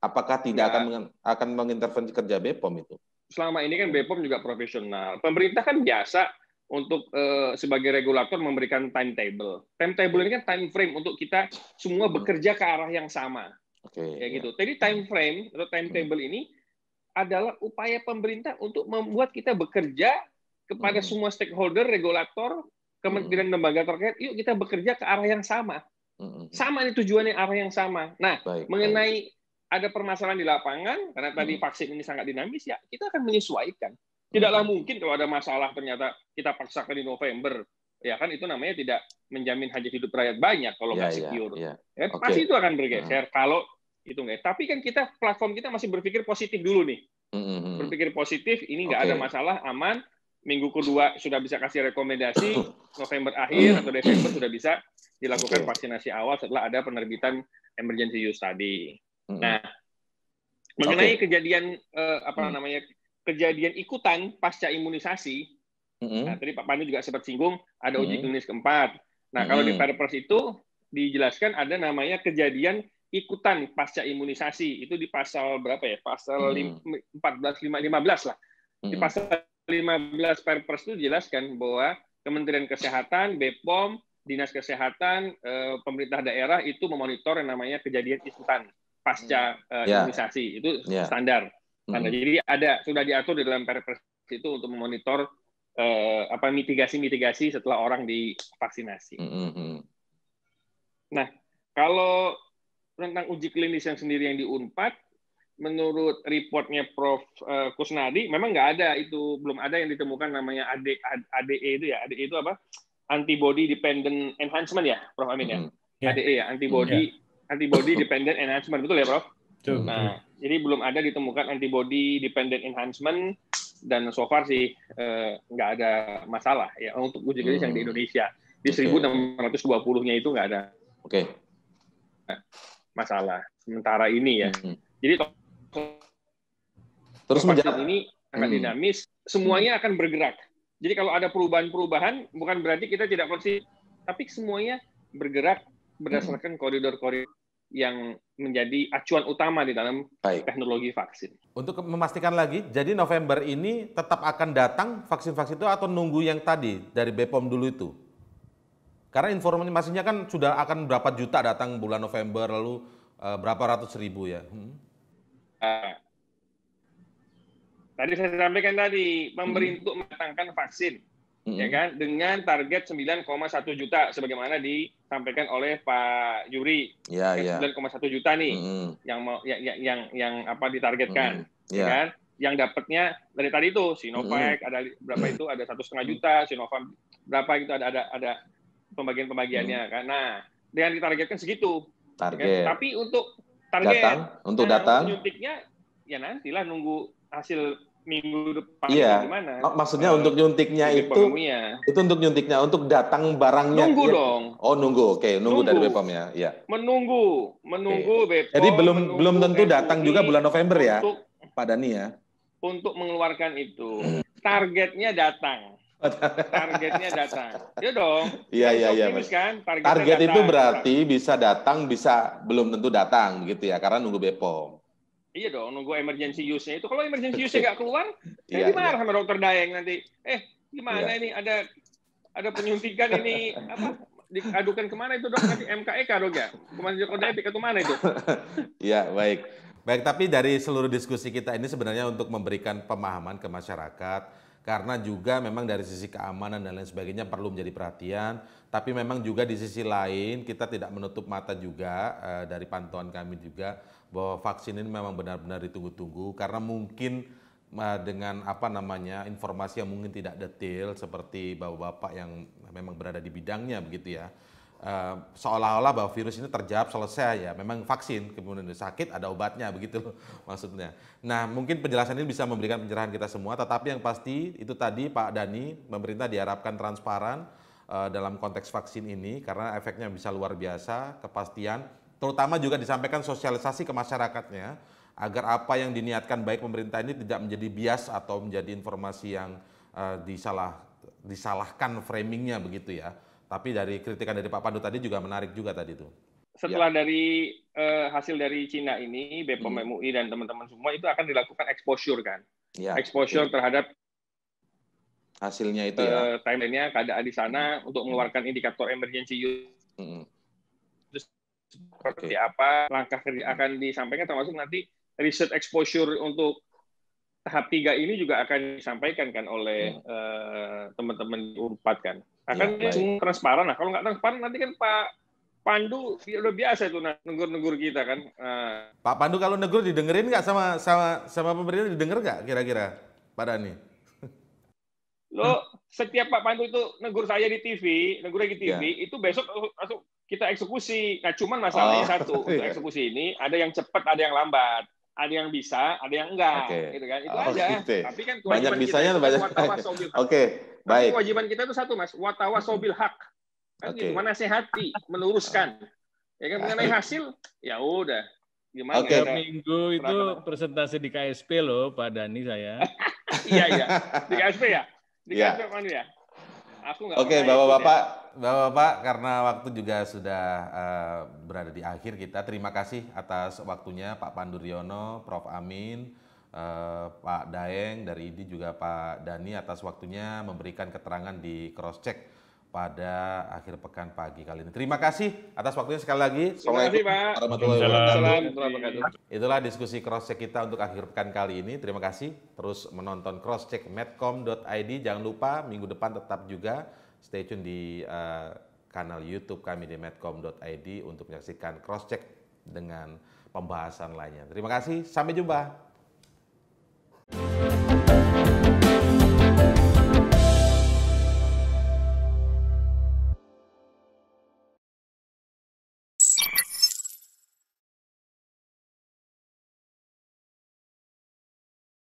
Speaker 4: Apakah tidak ya. akan meng, akan mengintervensi kerja BPOM itu?
Speaker 1: Selama ini kan BPOM juga profesional. Pemerintah kan biasa untuk uh, sebagai regulator memberikan timetable. Timetable ini kan time frame untuk kita semua hmm. bekerja ke arah yang sama. Okay, ya yeah. gitu. Jadi time frame atau timetable ini adalah upaya pemerintah untuk membuat kita bekerja kepada hmm. semua stakeholder, regulator, kementerian hmm. lembaga terkait, yuk kita bekerja ke arah yang sama. Hmm. hmm, hmm. Sama ini tujuannya arah yang sama. Nah, baik, mengenai baik. ada permasalahan di lapangan karena tadi vaksin ini sangat dinamis ya, kita akan menyesuaikan. Tidaklah mungkin kalau ada masalah ternyata kita paksakan di November, ya kan itu namanya tidak menjamin hajat hidup rakyat banyak kalau ya, nggak yeah, secure. Yeah, Ya, ya okay. Pasti itu akan bergeser uh-huh. kalau itu nggak. Tapi kan kita platform kita masih berpikir positif dulu nih, mm-hmm. berpikir positif ini nggak okay. ada masalah, aman. Minggu kedua sudah bisa kasih rekomendasi, November akhir atau Desember sudah bisa dilakukan okay. vaksinasi awal setelah ada penerbitan emergency use tadi.
Speaker 5: Mm-hmm. Nah, mengenai
Speaker 1: okay. kejadian eh, apa namanya kejadian ikutan pasca imunisasi, mm-hmm. nah, tadi Pak Pandu juga sempat singgung ada uji mm-hmm. klinis keempat. Nah, mm-hmm. kalau di Perpres itu dijelaskan ada namanya kejadian ikutan pasca imunisasi. Itu di pasal berapa ya? Pasal mm-hmm. 14 lima 15 lah.
Speaker 5: Mm-hmm. Di pasal
Speaker 1: 15 Perpres itu dijelaskan bahwa Kementerian Kesehatan, BPOM, Dinas Kesehatan, eh, pemerintah daerah itu memonitor yang namanya kejadian ikutan pasca mm. yeah. Ya. imunisasi. Itu yeah. standar. Karena hmm. jadi ada sudah diatur di dalam Perpres itu untuk memonitor eh, apa mitigasi-mitigasi setelah orang divaksinasi.
Speaker 2: Hmm. hmm,
Speaker 3: hmm.
Speaker 1: Nah, kalau tentang uji klinis yang sendiri yang di Unpad, menurut reportnya Prof. Eh, Kusnadi, memang nggak ada itu, belum ada yang ditemukan namanya AD, ADE itu ya, ADE itu apa? Antibody Dependent Enhancement ya, Prof. Amin ya, hmm. yeah. ADE ya, antibody yeah. antibody dependent enhancement betul ya, Prof?
Speaker 2: Betul. Nah,
Speaker 1: jadi belum ada ditemukan antibody dependent enhancement dan so far sih nggak eh, nggak ada masalah ya untuk uji klinis hmm. yang di hmm. Indonesia. Di okay. 1620-nya itu nggak ada. Okay. Masalah sementara ini ya. Hmm. Jadi terus menjalan ini akan hmm. dinamis, semuanya akan bergerak. Jadi kalau ada perubahan-perubahan bukan berarti kita tidak konsisten, tapi semuanya bergerak berdasarkan hmm. koridor-koridor yang menjadi
Speaker 4: acuan utama di dalam Baik. teknologi vaksin. Untuk memastikan lagi, jadi November ini tetap akan datang vaksin-vaksin itu atau nunggu yang tadi dari BPOM dulu itu? Karena informasinya kan sudah akan berapa juta datang bulan November lalu eh, berapa ratus ribu ya. Hmm.
Speaker 1: Uh, tadi saya sampaikan tadi pemerintah hmm. mendatangkan vaksin hmm. ya kan? Dengan target 9,1 juta sebagaimana disampaikan oleh Pak Yuri.
Speaker 4: Ya, kan ya.
Speaker 1: 9,1 juta nih hmm. yang mau ya, ya, yang yang apa ditargetkan, hmm. ya. ya kan? Yang dapatnya dari tadi itu Sinovac hmm. ada berapa itu ada satu setengah juta, Sinovac berapa itu ada ada ada pembagian pembagiannya hmm. karena dengan ditargetkan segitu. Ya kan?
Speaker 5: Target. Ya, tapi
Speaker 1: untuk target datang
Speaker 4: untuk nah, datang. Untuk
Speaker 1: nyuntiknya ya nantilah nunggu hasil minggu depan iya. gimana? Maksudnya uh, untuk
Speaker 4: nyuntiknya itu ya. itu untuk nyuntiknya untuk datang barangnya. Nunggu ya. dong. Oh, nunggu. Oke, okay, nunggu, nunggu dari BPOM ya. Iya.
Speaker 1: Menunggu, menunggu okay. BPOM. Jadi belum belum tentu datang juga bulan November ya. Untuk, Pak Dani ya. Untuk mengeluarkan itu. Targetnya datang. Targetnya datang. Ya dong. Iya, iya, iya. Kan? Target itu berarti
Speaker 4: bisa datang, bisa belum tentu datang gitu ya karena nunggu BPOM.
Speaker 1: Iya dong, nunggu emergency use-nya itu. Kalau emergency use-nya nggak keluar, ya gimana iya. sama dokter Dayeng nanti? Eh, gimana iya. ini ada ada penyuntikan ini apa? Diadukan kemana itu dok? Nanti MKEK e dok ya? Kemana Joko Etik Ke mana itu?
Speaker 4: Iya, baik. Baik, tapi dari seluruh diskusi kita ini sebenarnya untuk memberikan pemahaman ke masyarakat karena juga memang dari sisi keamanan dan lain sebagainya perlu menjadi perhatian, tapi memang juga di sisi lain kita tidak menutup mata juga eh, dari pantauan kami juga bahwa vaksin ini memang benar-benar ditunggu-tunggu karena mungkin dengan apa namanya informasi yang mungkin tidak detail seperti bapak-bapak yang memang berada di bidangnya begitu ya eh, seolah-olah bahwa virus ini terjawab selesai ya. Memang vaksin kemudian sakit ada obatnya begitu loh maksudnya. Nah mungkin penjelasan ini bisa memberikan pencerahan kita semua. Tetapi yang pasti itu tadi Pak Dani pemerintah diharapkan transparan eh, dalam konteks vaksin ini karena efeknya bisa luar biasa kepastian terutama juga disampaikan sosialisasi ke masyarakatnya agar apa yang diniatkan baik pemerintah ini tidak menjadi bias atau menjadi informasi yang uh, disalah disalahkan framingnya begitu ya. Tapi dari kritikan dari Pak Pandu tadi juga menarik juga tadi itu.
Speaker 1: Setelah ya. dari uh, hasil dari Cina ini, BPOM hmm. MUI dan teman-teman semua itu akan dilakukan exposure kan?
Speaker 4: Ya. Exposure ya. terhadap hasilnya itu uh, ya.
Speaker 1: Timelinenya keadaan di sana hmm. untuk mengeluarkan indikator emergency use. Hmm seperti okay. apa langkah kerja hmm. akan disampaikan termasuk nanti riset exposure untuk tahap tiga ini juga akan disampaikan kan oleh hmm. uh, teman-teman Unpad kan ya, akan ya, transparan lah kalau nggak transparan nanti kan Pak Pandu ya udah biasa itu nah, negur-negur kita kan uh.
Speaker 4: Pak Pandu kalau negur didengerin nggak sama sama sama pemerintah didengar nggak kira-kira pada Dani lo
Speaker 1: setiap Pak Pandu itu negur saya di TV, negur di TV, yeah. itu besok langsung kita eksekusi. Nah, cuman masalahnya oh, satu, untuk iya. eksekusi ini ada yang cepat, ada yang lambat, ada yang bisa, ada yang enggak, okay. gitu kan. Itu oh, aja. Gitu. Ya. Tapi kan banyak bisanya, kita banyak. Oke, okay. baik. kewajiban kita itu satu, Mas, watawa sobil hak. Kan okay. gitu, menasehati, meluruskan. Ya kan mengenai hasil,
Speaker 5: ya udah.
Speaker 1: Gimana okay. Ya,
Speaker 5: minggu itu presentasi di KSP loh, Pak Dani saya. iya, iya.
Speaker 1: Di KSP ya? Di ya. kantor mana ya? Aku nggak. Oke, okay, bapak-bapak,
Speaker 4: ya. bapak-bapak, karena waktu juga sudah uh, berada di akhir kita. Terima kasih atas waktunya Pak Panduryono, Prof. Amin, uh, Pak Daeng dari ID juga Pak Dani atas waktunya memberikan keterangan di cross check pada akhir pekan pagi kali ini. Terima kasih atas waktunya sekali lagi. Terima kasih Pak. Itulah diskusi cross check kita untuk akhir pekan kali ini. Terima kasih terus menonton Cross check medcom.id. Jangan lupa minggu depan tetap juga stay tune di uh, kanal YouTube kami di medcom.id untuk menyaksikan cross check dengan pembahasan lainnya. Terima kasih, sampai jumpa.